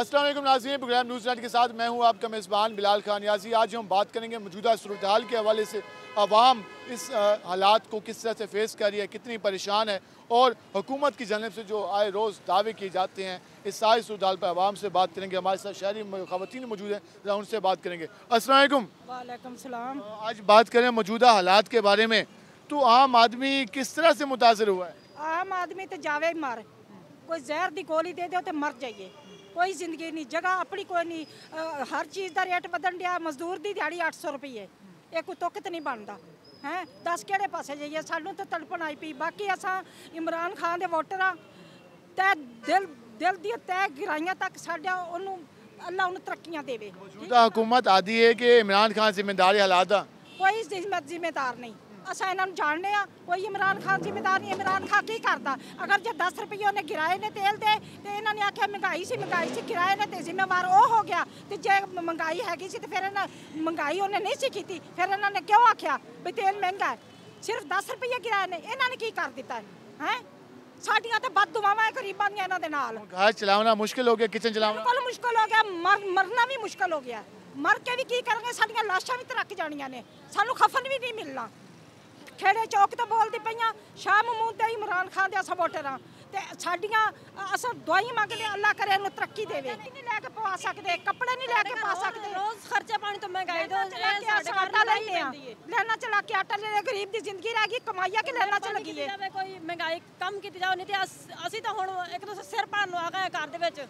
Aslam Naji program news night के साथ मैं हूँ आपका मेज़बान बिलाल खान याजी आज हम बात करेंगे मौजूदा सूरत हाल के हवाले से आवाम इस हालात को किस तरह से फेस कर रही है कितनी परेशान है और हुकूमत की जानब से जो आए रोज़ दावे किए जाते हैं इस सारी सूरत हाल पर आवाम से बात करेंगे हमारे साथ शहरी खातन मौजूद हैं जरा उनसे बात करेंगे असलम सलाम आज बात करें मौजूदा हालात के बारे में तो आम आदमी किस तरह से मुतासर हुआ है आम आदमी तो जावे मर कोई जहर की गोली दे दो तो मर जाइए ਕੋਈ ਜ਼ਿੰਦਗੀ ਨਹੀਂ ਜਗ੍ਹਾ ਆਪਣੀ ਕੋਈ ਨਹੀਂ ਹਰ ਚੀਜ਼ ਦਾ ਰੇਟ ਵਧਣ ਡਿਆ ਮਜ਼ਦੂਰ ਦੀ ਦਿਹਾੜੀ 800 ਰੁਪਏ ਇਹ ਕੋਈ ਤੁਕਤ ਨਹੀਂ ਬਣਦਾ ਹੈ ਦੱਸ ਕਿਹੜੇ ਪਾਸੇ ਜਾਈਏ ਸਾਨੂੰ ਤਾਂ ਤੜਪਣ ਆਈ ਪਈ ਬਾਕੀ ਅਸਾਂ ਇਮਰਾਨ ਖਾਨ ਦੇ ਵੋਟਰ ਆ ਤੇ ਦਿਲ ਦਿਲ ਦੀ ਤੈ ਗਿਰਾਈਆਂ ਤੱਕ ਸਾਡਾ ਉਹਨੂੰ ਅੱਲਾ ਉਹਨੂੰ ਤਰੱਕੀਆਂ ਦੇਵੇ ਮੌਜੂਦਾ ਹਕੂਮਤ ਆਦੀ ਹੈ ਕਿ ਇਮਰਾਨ ਖਾਨ ਜ਼ਿੰਮੇਦਾਰ ਹਾਲਾਤ ਦਾ ਕੋਈ ਜ਼ਿੰਮੇਦਾਰ ਨਹੀਂ ਅਸਾਂ ਇਹਨਾਂ ਨੂੰ ਜਾਣਦੇ ਆ ਕੋਈ ਇਮਰਾਨ ਖਾਨ ਜ਼ਿੰਮੇਦਾਰ ਨਹੀਂ ਇਮਰਾਨ ਖਾਨ ਕੀ ਕਰਦਾ ਅਗਰ ਜੇ 10 ਰੁਪਏ ਉਹਨੇ ਕਿਰਾਏ ਨੇ ਤੇਲ ਦੇ ਤੇ ਇਹਨਾਂ ਨੇ ਆਖਿਆ ਮਹਿੰਗਾਈ ਸੀ ਮਹਿੰਗਾਈ ਸੀ ਕਿਰਾਏ ਨੇ ਤੇ ਜ਼ਿੰਮੇਵਾਰ ਉਹ ਹੋ ਗਿਆ ਤੇ ਜੇ ਮਹਿੰਗਾਈ ਹੈਗੀ ਸੀ ਤੇ ਫਿਰ ਇਹਨਾਂ ਮਹਿੰਗਾਈ ਉਹਨੇ ਨਹੀਂ ਸੀ ਕੀਤੀ ਫਿਰ ਇਹਨਾਂ ਨੇ ਕਿਉਂ ਆਖਿਆ ਵੀ ਤੇਲ ਮਹਿੰਗਾ ਸਿਰਫ 10 ਰੁਪਏ ਕਿਰਾਏ ਨੇ ਇਹਨਾਂ ਨੇ ਕੀ ਕਰ ਦਿੱਤਾ ਹੈ ਸਾਡੀਆਂ ਤਾਂ ਬਦ ਦੁਆਵਾਂ ਹੈ ਗਰੀਬਾਂ ਦੀਆਂ ਇਹਨਾਂ ਦੇ ਨਾਲ ਘਰ ਚਲਾਉਣਾ ਮੁਸ਼ਕਲ ਹੋ ਗਿਆ ਕਿਚਨ ਚਲਾਉਣਾ ਬਹੁਤ ਮੁਸ਼ਕਲ ਹੋ ਗਿਆ ਮਰਨਾ ਵੀ ਮੁਸ਼ਕਲ ਹੋ ਗਿਆ ਮਰ ਕੇ ਵੀ ਕੀ ਕਰਾਂਗੇ ਸਾਡੀਆਂ ਲਾਸ਼ਾਂ ਵੀ ਤਰੱਕ ਜਾਣੀਆਂ ਨੇ ਸਾਨੂੰ ਖਫਨ ਵੀ ਨਹੀਂ ਮਿਲਣਾ ਖੇੜੇ ਚੌਕ ਤੋਂ ਬੋਲਦੀ ਪਈਆਂ ਸ਼ਾਹ ਮਹਮੂਦ ਤੇ ਇਮਰਾਨ ਖਾਨ ਦੇ ਅਸਾਂ ਵੋਟਰ ਆ ਤੇ ਸਾਡੀਆਂ ਅਸਾਂ ਦਵਾਈ ਮੰਗਦੇ ਅੱਲਾ ਕਰੇ ਇਹਨੂੰ ਤਰੱਕੀ ਦੇਵੇ ਨਹੀਂ ਲੈ ਕੇ ਪਵਾ ਸਕਦੇ ਕੱਪੜੇ ਨਹੀਂ ਲੈ ਕੇ ਪਾ ਸਕਦੇ ਰੋਜ਼ ਖਰਚੇ ਪਾਣੀ ਤੋਂ ਮਹਿੰਗਾਈ ਦੋ ਸਾਡੇ ਆਟਾ ਲੈਂਦੇ ਆ ਲੈਣਾ ਚਲਾ ਕੇ ਆਟਾ ਲੈ ਗਰੀਬ ਦੀ ਜ਼ਿੰਦਗੀ ਰਹਿ ਗਈ ਕਮਾਈਆ ਕਿ ਲੈਣਾ ਚ ਲੱਗੀ ਹੈ ਕੋਈ ਮਹਿੰਗਾਈ ਕੰਮ ਕੀਤੀ ਜਾਓ ਨਹੀਂ ਤੇ ਅਸੀਂ ਤਾਂ ਹੁਣ ਇੱਕ ਦੂਸਰੇ ਸਿਰ ਪਾਣ ਨੂੰ ਆ ਗਏ ਘਰ ਦੇ ਵਿੱਚ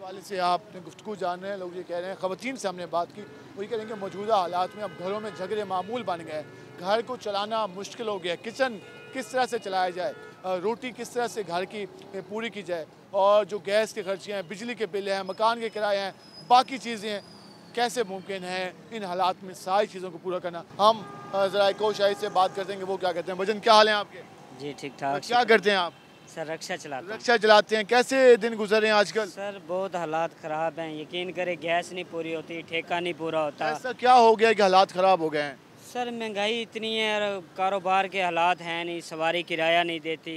हवाले से आपने गुफ्तु जान रहे हैं लोग ये कह रहे हैं ख़वान से हमने बात की वही कह रहे हैं कि मौजूदा हालात में अब घरों में झगड़े मामूल बन गए घर को चलाना मुश्किल हो गया किचन किस तरह से चलाया जाए रोटी किस तरह से घर की पूरी की जाए और जो गैस के खर्चे हैं बिजली के बिल हैं मकान के किराए हैं बाकी चीज़ें कैसे मुमकिन है इन हालात में सारी चीज़ों को पूरा करना हम ज़रा को शाही से बात करते हैं कि वो क्या करते हैं भजन क्या हाल है आपके जी ठीक ठाक क्या करते हैं आप सर रक्षा चलाते रक्षा चलाते हैं कैसे दिन गुजर रहे हैं आजकल सर बहुत हालात ख़राब हैं यकीन करें गैस नहीं पूरी होती ठेका नहीं पूरा होता ऐसा क्या हो गया कि हालात ख़राब हो गए हैं सर महंगाई इतनी है और कारोबार के हालात हैं नहीं सवारी किराया नहीं देती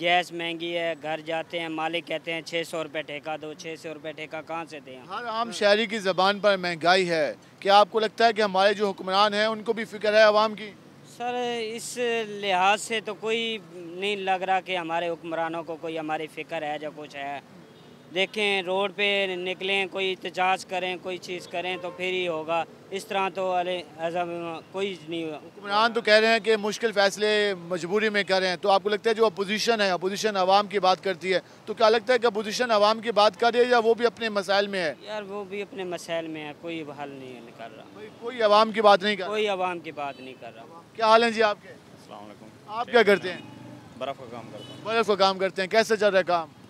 गैस महंगी है घर जाते हैं मालिक कहते हैं छः सौ रुपये ठेका दो छः सौ रुपये ठेका कहाँ से दें हर आम शहरी की ज़बान पर महंगाई है क्या आपको लगता है कि हमारे जो हुक्मरान हैं उनको भी फिक्र है आवाम की सर इस लिहाज से तो कोई नहीं लग रहा कि हमारे हुक्मरानों को कोई हमारी फ़िक्र है जो कुछ है देखें रोड पे निकलें कोई इतजाज करें कोई चीज़ करें तो फिर ही होगा इस तरह तो अरे अजम कोई नहीं हुक्मरान तो कह रहे हैं कि मुश्किल फैसले मजबूरी में कर रहे हैं तो आपको लगता है जो अपोजिशन है अपोजिशन आवाम की बात करती है तो क्या लगता है कि अपोजिशन आवाम की बात कर रही है या वो भी अपने मसाइल में है यार वो भी अपने मसाइल में है कोई हल नहीं कर रहा कोई, कोई आवाम की बात नहीं कर कोई आवाम की बात नहीं कर रहा क्या हाल है जी आपके आप क्या करते हैं बर्फ़ का काम करते हैं बर्फ़ का काम करते हैं कैसे चल रहा है काम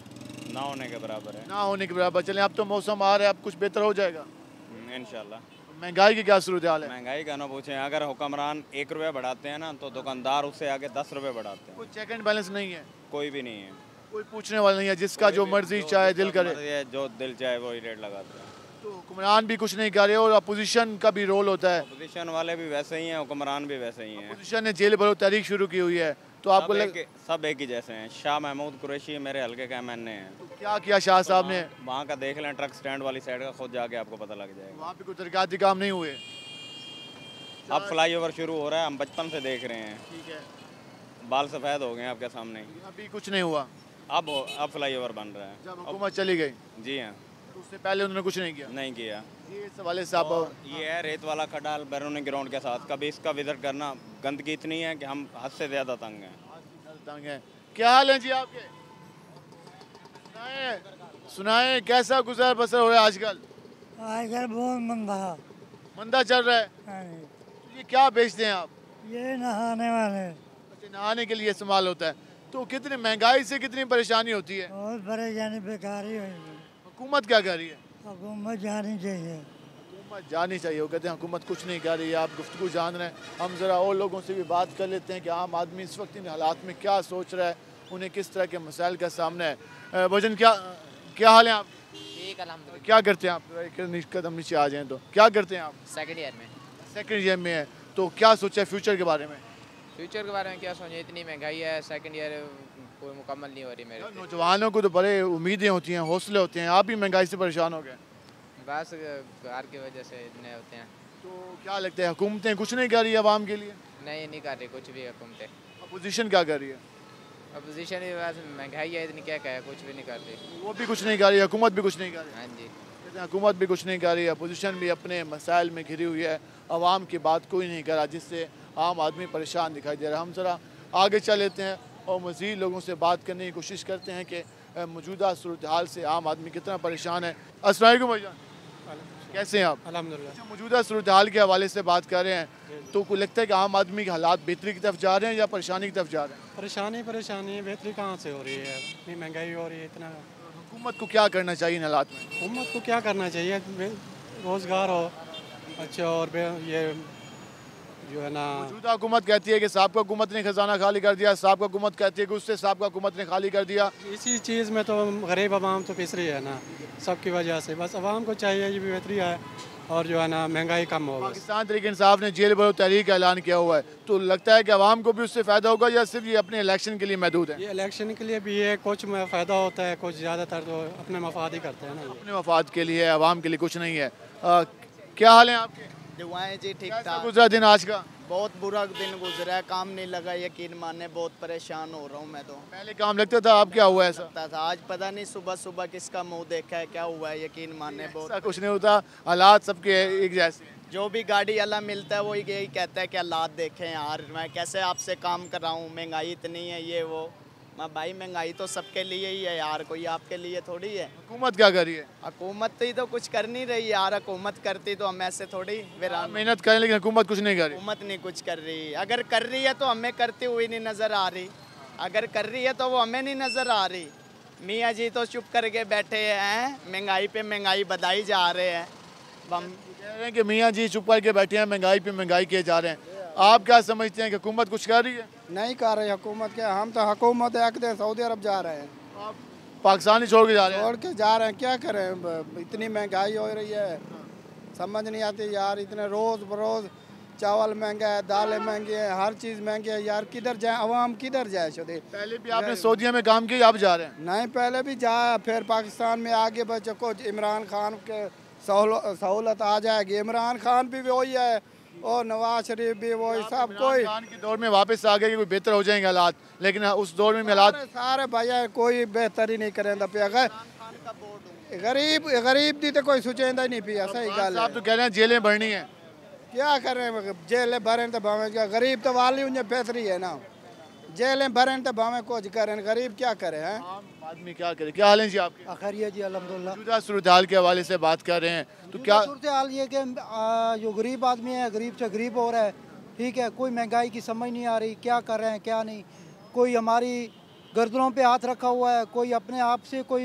ना होने के बराबर है ना होने के बराबर चले अब तो मौसम आ रहा है अब कुछ बेहतर हो जाएगा हम्म, इनशाला महंगाई की क्या सूरत हाल है महंगाई का ना पूछे अगर हुक्मरान एक रुपया बढ़ाते हैं ना तो दुकानदार उससे आगे दस रुपये बढ़ाते हैं कोई चेक एंड बैलेंस नहीं है कोई भी नहीं है कोई पूछने वाला नहीं है जिसका जो मर्जी चाहे दिल करे जो दिल चाहे वही रेट लगाते हैं तो हुक्मरान भी कुछ नहीं कर रहे और अपोजिशन का भी रोल होता है अपोजिशन वाले भी वैसे ही हैं हुक्मरान भी वैसे ही हैं अपोजिशन ने जेल भरो तहरीक शुरू की हुई है तो आपको लग... सब एक ही जैसे हैं शाह महमूद कुरैशी मेरे हल्के का एम एन ए तो क्या किया शाह तो साहब ने वहाँ का देख लें ट्रक स्टैंड वाली साइड का खुद जाके आपको पता लग जाएगा वहाँ पे कुछ सरकारी काम नहीं हुए अब फ्लाई ओवर शुरू हो रहा है हम बचपन से देख रहे हैं ठीक है बाल सफ़ेद हो गए आपके सामने अभी कुछ नहीं हुआ अब अब फ्लाई ओवर बन रहा है चली गई जी हाँ तो उससे पहले उन्होंने कुछ नहीं किया नहीं किया ये सवाल साहब ये है रेत वाला खडाल बैरूनी ग्राउंड के साथ कभी इसका विजिट करना गंदगी इतनी है कि हम हद से ज़्यादा तंग हैं तंग हैं क्या हाल है जी आपके सुनाए सुनाए कैसा गुजर बसर हो रहा है आजकल आजकल बहुत मंदा मंदा चल रहा है हाँ ये क्या बेचते हैं आप ये नहाने वाले अच्छा, नहाने के लिए इस्तेमाल होता है तो कितनी महंगाई से कितनी परेशानी होती है बहुत परेशानी बेकार ही हुई हुकूमत क्या कह रही है हुकूमत जानी चाहिए हुकूमत जानी चाहिए वो कहते हैं हुकूमत कुछ नहीं कह रही है आप गुफ्तु जान रहे हैं हम ज़रा और लोगों से भी बात कर लेते हैं कि आम आदमी इस वक्त इन हालात में क्या सोच रहा है उन्हें किस तरह के मसाइल का सामना है भजन क्या क्या हाल है आप क्या करते हैं आप कदम नीचे आ जाए तो क्या करते हैं आप सेकेंड ईयर में सेकेंड ईयर में है तो क्या सोचा है फ्यूचर के बारे में फ्यूचर के बारे में क्या सोचा इतनी महंगाई है सेकेंड ईयर कोई मुकम्मल नहीं हो रही मेरे नौजवानों को तो बड़े उम्मीदें होती हैं हौसले होते हैं आप भी महंगाई से परेशान हो गए बस हार की वजह से इतने होते हैं तो क्या लगता है हुकूमतें कुछ नहीं कर रही आवाम के लिए नहीं नहीं कर रही कुछ भी हुकूमतें अपोजिशन क्या कर रही है अपोजिशन महंगाई है इतनी क्या कहे कुछ भी नहीं कर रही वो भी कुछ नहीं कर रही हुकूमत भी कुछ नहीं कर रही हाँ जी हुकूमत भी कुछ नहीं कर रही है अपोजिशन भी अपने मसाइल में घिरी हुई है आवाम की बात कोई नहीं कर रहा जिससे आम आदमी परेशान दिखाई दे रहा हम ज़रा आगे चल लेते हैं और मज़ीद लोगों से बात करने की कोशिश करते हैं कि मौजूदा सूरत हाल से आम आदमी कितना परेशान है असलम कैसे हैं आप अलहमदिल्ला मौजूदा सूरत हाल के हवाले से बात कर रहे हैं तो को लगता है कि आम आदमी के हालात बेहतरी की तरफ जा रहे हैं या परेशानी की तरफ जा रहे हैं परेशानी परेशानी बेहतरी कहाँ से हो रही है इतनी महंगाई हो रही है इतना हुकूमत को क्या करना चाहिए इन हालात में हुकूमत को क्या करना चाहिए रोज़गार हो अच्छा और ये जो है ना मौजूदा हुकूमत कहती है कि सबका हुकूमत ने खजाना खाली कर दिया सबका हुकूमत कहती है कि उससे सबका हुकूमत ने खाली कर दिया इसी चीज़ में तो गरीब आवाम तो पिस रही है ना सबकी वजह से बस आवाम को चाहिए ये बेहतरी है और जो है ना महंगाई कम होगा पाकिस्तान तरीके इंसाफ ने जेल भरो तहरीक का ऐलान किया हुआ है तो लगता है कि आवाम को भी उससे फ़ायदा होगा या सिर्फ ये अपने इलेक्शन के लिए महदूद है ये इलेक्शन के लिए भी ये कुछ फ़ायदा होता है कुछ ज़्यादातर तो अपने मफाद ही करते हैं ना अपने मफाद के लिए आवाम के लिए कुछ नहीं है आ, क्या हाल है आपके दुआएं जी ठीक ठाक गुजरा दिन आज का बहुत बुरा दिन गुजरा है काम नहीं लगा यकीन माने बहुत परेशान हो रहा हूँ मैं तो पहले काम लगता था अब क्या हुआ है था आज पता नहीं सुबह सुबह किसका मुंह देखा है क्या हुआ है यकीन माने बहुत कुछ नहीं होता हालात सबके एक जैसे जो भी गाड़ी वाला मिलता है वो यही कहता है कि हालात देखे यार मैं कैसे आपसे काम कर रहा हूँ महंगाई इतनी है ये वो मैं हाँ भाई महंगाई तो सबके लिए ही है यार कोई आपके लिए थोड़ी है हुकूमत क्या कर रही है हुकूमत तो ही तो कुछ कर नहीं रही यार हुकूमत करती तो हम ऐसे थोड़ी हाँ, विराम मेहनत करें लेकिन हुकूमत कुछ नहीं कर रही हुकूमत नहीं कुछ कर रही अगर कर रही है तो हमें करती हुई नहीं नज़र आ रही अगर कर रही है तो वो हमें नहीं नज़र आ रही मियाँ जी तो चुप करके बैठे हैं महंगाई पे महंगाई बधाई जा रहे हैं हम कह रहे हैं कि मियाँ जी चुप करके बैठे हैं महंगाई पे महंगाई किए जा रहे हैं आप क्या समझते हैं कि हुकूमत कुछ कर रही है नहीं कर रही हुकूमत के हम तो हकूमत एक दिन सऊदी अरब जा रहे हैं पाकिस्तान ही छोड़ के जा रहे हैं छोड़ के जा रहे हैं क्या करें इतनी महंगाई हो रही है समझ नहीं आती यार इतने रोज़ बरोज़ चावल महंगा है दालें महंगी है हर चीज़ महंगी है यार किधर जाए अवाम किधर जाए शोदे पहले भी आपने सऊदीया में काम किया आप जा रहे हैं नहीं पहले भी जा फिर पाकिस्तान में आगे बच्चों को इमरान खान के सहूलत आ जाएगी इमरान खान भी वही है और नवाज शरीफ भी वो सब कोई के दौर में वापस आ गए कोई बेहतर हो जाएंगे हालात लेकिन उस दौर में हालात सारे भैया कोई बेहतरी नहीं करें अगर गरीब गरीब दी तो कोई सोचेंदा ही नहीं पिया सही गल आप तो कह रहे हैं जेलें भरनी है क्या कर रहे हैं जेलें भरे तो भावें क्या गरीब तो वाली उन्हें बेहतरी है ना जेलें भरे तो भावें कुछ करें गरीब क्या करे हैं आदमी क्या करे क्या हाल है जी आपके खैरियत जी अलहमदुल्ला सूरत हाल के हवाले से बात कर रहे हैं तो क्या सूरत हाल ये कि जो गरीब आदमी है गरीब से गरीब हो रहा है ठीक है कोई महंगाई की समझ नहीं आ रही क्या कर रहे हैं क्या नहीं कोई हमारी गर्दनों पे हाथ रखा हुआ है कोई अपने आप से कोई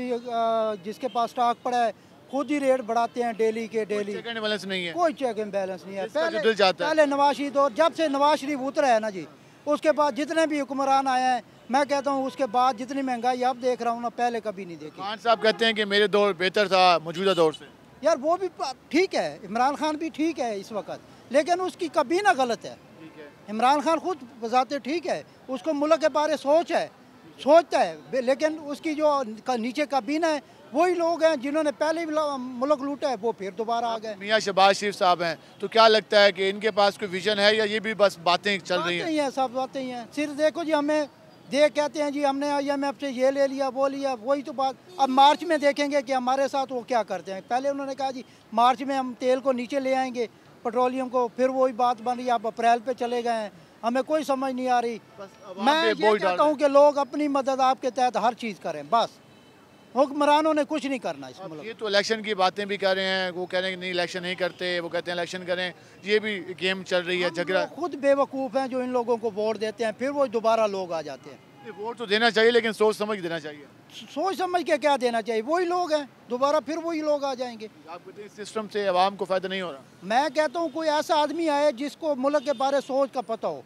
जिसके पास स्टॉक पड़ा है खुद ही रेट बढ़ाते हैं डेली के डेली कोई चेक एंड बैलेंस नहीं है बैलेंस नहीं है पहले, पहले नवाज शरीफ और जब से नवाज शरीफ उतरा है ना जी उसके बाद जितने भी हुक्मरान आए हैं मैं कहता हूँ उसके बाद जितनी महंगाई अब देख रहा हूँ ना पहले कभी नहीं देखी खान साहब कहते हैं कि मेरे दौर बेहतर था मौजूदा दौर से यार वो भी ठीक है इमरान खान भी ठीक है इस वक्त लेकिन उसकी कभी ना गलत है इमरान खान खुद बजाते ठीक है उसको मुल्क के बारे सोच है सोचता है लेकिन उसकी जो नीचे काबीना है वही लोग हैं जिन्होंने पहले भी मुल्क लूटा है वो फिर दोबारा आ गए मियाँ शहबाज शरीफ साहब हैं तो क्या लगता है कि इनके पास कोई विजन है या ये भी बस बातें चल रही हैं है, सब बातें हैं सिर्फ देखो जी हमें दे कहते हैं जी हमने एम से ये ले लिया वो लिया वही तो बात अब मार्च में देखेंगे कि हमारे साथ वो क्या करते हैं पहले उन्होंने कहा जी मार्च में हम तेल को नीचे ले आएंगे पेट्रोलियम को फिर वही बात बन रही आप अप्रैल पे चले गए हैं हमें कोई समझ नहीं आ रही मैं ये कहता हूँ कि लोग अपनी मदद आपके तहत हर चीज़ करें बस हुक्मरानों ने कुछ नहीं करना इस मुल्क ये तो इलेक्शन की बातें भी कर रहे हैं वो कह रहे हैं नहीं इलेक्शन नहीं करते वो कहते हैं इलेक्शन करें ये भी गेम चल रही है झगड़ा तो खुद बेवकूफ़ हैं जो इन लोगों को वोट देते हैं फिर वो दोबारा लोग आ जाते हैं वोट तो देना चाहिए लेकिन सोच समझ देना चाहिए सोच समझ के क्या देना चाहिए वही लोग हैं दोबारा फिर वही लोग आ जाएंगे आपको सिस्टम से आवाम को फ़ायदा नहीं हो रहा मैं कहता हूँ कोई ऐसा आदमी आए जिसको मुल्क के बारे सोच का पता हो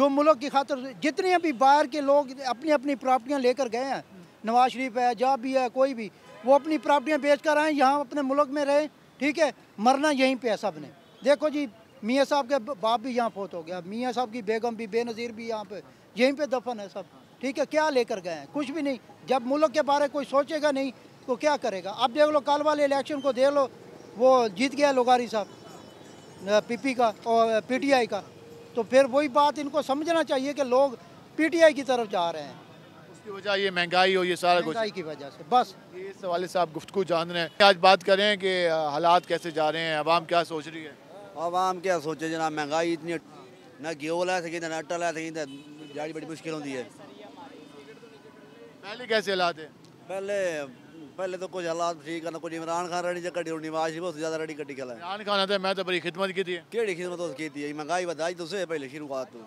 जो मुल्क की खातर जितने अभी बाहर के लोग अपनी अपनी प्रॉपर्टियाँ लेकर गए हैं नवाज शरीफ है जहाँ भी है कोई भी वो अपनी प्रॉपर्टियाँ बेच कर आएँ यहाँ अपने मुल्क में रहें ठीक है मरना यहीं पर है सब ने देखो जी मियाँ साहब के बाप भी यहाँ फोत हो गया मियाँ साहब की बेगम भी बेनज़ीर भी यहाँ पे यहीं पे दफन है सब ठीक है क्या लेकर गए हैं कुछ भी नहीं जब मुल्क के बारे कोई सोचेगा नहीं तो क्या करेगा अब देख लो कल वाले इलेक्शन को देख लो वो जीत गया लोगारी साहब पीपी का और पीटीआई का तो फिर वही बात इनको समझना चाहिए कि लोग पीटीआई की तरफ जा रहे हैं की वजह ये महंगाई हो ये सारा कुछ की वजह से बस इस सवाल से आप गुफ्तु जान रहे हैं आज बात करें कि हालात कैसे जा रहे हैं आवाम क्या सोच रही है आवाम क्या सोचे जना महंगाई इतनी ना गेहूँ ला सके ना आटा ला सके जाड़ी तो बड़ी मुश्किल होती है पहले कैसे हालात है पहले पहले तो कुछ हालात ठीक है ना कुछ इमरान खान रड़ी कटी रोनी नवाज शरीफ उससे ज़्यादा रेडी कटी खिला इमरान खान है मैं तो बड़ी खिदमत की थी कि खिदमत उसकी थी महंगाई बताई तो पहले शुरुआत तो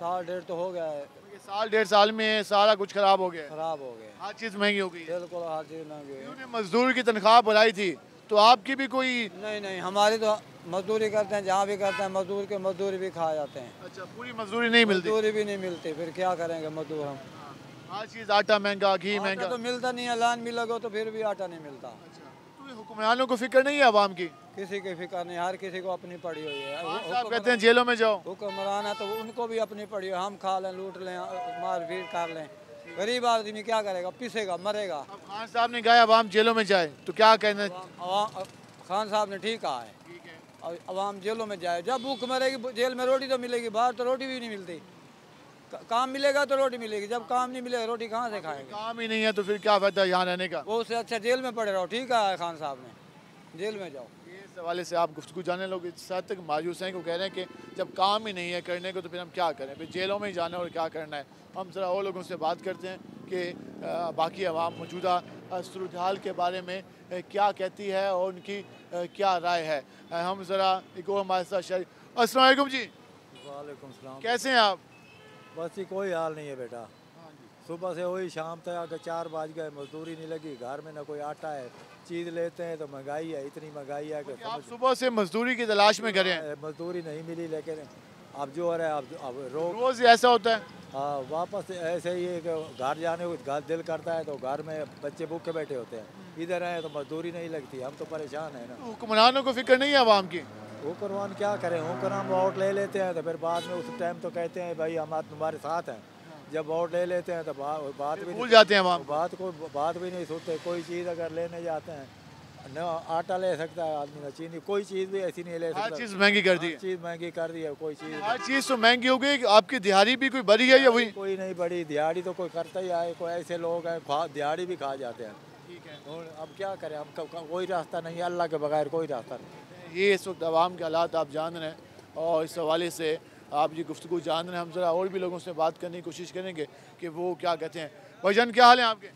साल डेढ़ तो हो गया है साल डेढ़ साल में सारा कुछ खराब हो गया खराब हो गया हर चीज़ महंगी हो गई बिल्कुल हर चीज़ महंगी हो गई मजदूर की तनख्वाह बुलाई थी तो आपकी भी कोई नहीं नहीं हमारी तो मजदूरी करते हैं जहाँ भी करते हैं मजदूर के मजदूरी भी खा जाते हैं अच्छा पूरी मजदूरी नहीं मिलती मजदूरी भी नहीं मिलती फिर क्या करेंगे मजदूर हम हाँ, हर चीज़ आटा महंगा घी महंगा तो मिलता नहीं है लाइन भी लगो तो फिर भी आटा नहीं मिलता अच्छा। हुक्मरानों को फिक्र नहीं है आवाम की किसी की फिक्र नहीं हर किसी को अपनी पड़ी हुई है आप कहते हैं जेलों में जाओ हुक्मरान है तो उनको भी अपनी पड़ी हुई हम खा लें लूट लें मारपीट कर लें गरीब आदमी क्या करेगा पिसेगा मरेगा खान साहब ने कहा आवाम जेलों में जाए तो क्या कहने खान साहब ने ठीक कहा है अवाम जेलों में जाए जब भूख मरेगी जेल में रोटी तो मिलेगी बाहर तो रोटी भी नहीं मिलती काम मिलेगा तो रोटी मिलेगी जब काम नहीं मिलेगा रोटी कहाँ से खाएंगे काम ही नहीं है तो फिर क्या फायदा यहाँ रहने का वो उससे अच्छा जेल में पड़े रहो ठीक है खान साहब ने जेल में जाओ इस हवाले से आप गुफ्तु जाने लोग इस हद तक मायूस हैं को कह रहे हैं कि जब काम ही नहीं है करने को तो फिर हम क्या करें फिर जेलों में ही जाना और क्या करना है हम ज़रा और लोगों से बात करते हैं कि बाकी आवाम मौजूदा सूरत के बारे में क्या कहती है और उनकी क्या राय है हम ज़रा एक और हमारे साथ शेयर जी वाले कैसे हैं आप बस ही कोई हाल नहीं है बेटा हाँ सुबह से वही शाम तक आगे चार बज गए मजदूरी नहीं लगी घर में ना कोई आटा है चीज़ लेते हैं तो महंगाई है इतनी महंगाई है कि आप सुबह से मजदूरी की तलाश में करें मजदूरी नहीं मिली लेकिन अब जो है अब अब रोज़ ऐसा होता है हाँ वापस ऐसे ही है कि घर जाने को घर दिल करता है तो घर में बच्चे भूखे बैठे होते हैं हम्म। इधर आए तो मजदूरी नहीं लगती हम तो परेशान हैं ना तो हुक्मरानों को फिक्र नहीं है आवाम की ऊपर क्या करें ऊपर वो आउट ले लेते हैं तो फिर बाद में उस टाइम तो कहते हैं भाई हम तुम्हारे साथ हैं जब आउट ले लेते हैं तो बा, बात भी भूल जाते हैं वहाँ बात को बात भी नहीं सोचते कोई चीज़ अगर लेने जाते हैं न आटा ले सकता है आदमी ना चीनी कोई चीज़ भी ऐसी नहीं ले सकता चीज़ महंगी कर दी चीज़ महंगी कर दी है कोई चीज़ हर चीज़ तो महंगी हो गई आपकी दिहाड़ी भी कोई बड़ी है या वही कोई नहीं बड़ी दिहाड़ी तो कोई करता ही आए कोई ऐसे लोग हैं दिहाड़ी भी खा जाते हैं ठीक है और अब क्या करें हम कोई रास्ता नहीं अल्लाह के बगैर कोई रास्ता नहीं ये इस वक्त आवाम के हालात आप जान रहे हैं और इस हवाले से आप ये गुफ्तु जान रहे हैं हम ज़रा और भी लोगों से बात करने की कोशिश करेंगे कि वो क्या कहते हैं भाईजान क्या हाल है आपके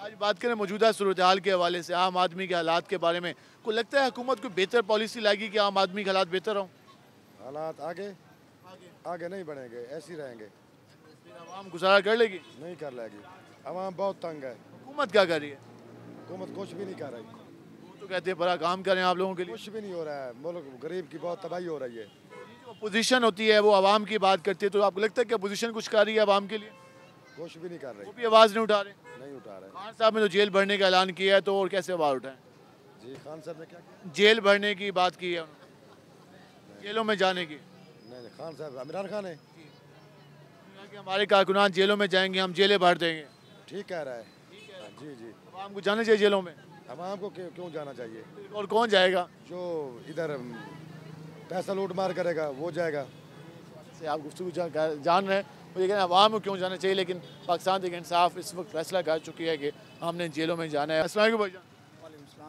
आज बात करें मौजूदा सूरत हाल के हवाले से आम आदमी के हालात के बारे में को लगता है हुकूमत को बेहतर पॉलिसी लाएगी कि आम आदमी के हालात बेहतर हों हालात आगे आगे नहीं बढ़ेंगे ऐसे रहेंगे आवाम गुजारा कर लेगी नहीं कर लेगी आवाम बहुत तंग है हुकूमत क्या कर रही है हुकूमत कुछ भी नहीं कर रही कहते हैं बड़ा काम करें आप लोगों के लिए कुछ भी नहीं हो रहा है मुल्क गरीब की बहुत तबाही हो रही है अपोजिशन होती है वो आवाम की बात करती है तो आपको लगता है कि अपोजिशन कुछ कर रही है आवाम के लिए कुछ भी नहीं कर रही वो भी आवाज़ नहीं उठा रहे नहीं उठा रहे खान साहब ने तो जेल भरने का ऐलान किया है तो और कैसे आवाज़ उठाएं जी खान साहब ने क्या किया जेल भरने की बात की है जेलों में जाने की नहीं खान साहब इमरान खान है हमारे कारकुनान जेलों में जाएंगे हम जेलें भर देंगे ठीक कह रहा है हाँ, जी जी आपको जाना चाहिए जेलों में तमाम को क्यों जाना चाहिए और कौन जाएगा जो इधर पैसा लूट मार करेगा वो जाएगा से आप गुफ्तु जा, जान रहे हैं लेकिन तो आवाम को क्यों जाना चाहिए लेकिन पाकिस्तान देखें इंसाफ इस वक्त फैसला कर चुकी है कि हमने जेलों में जाना है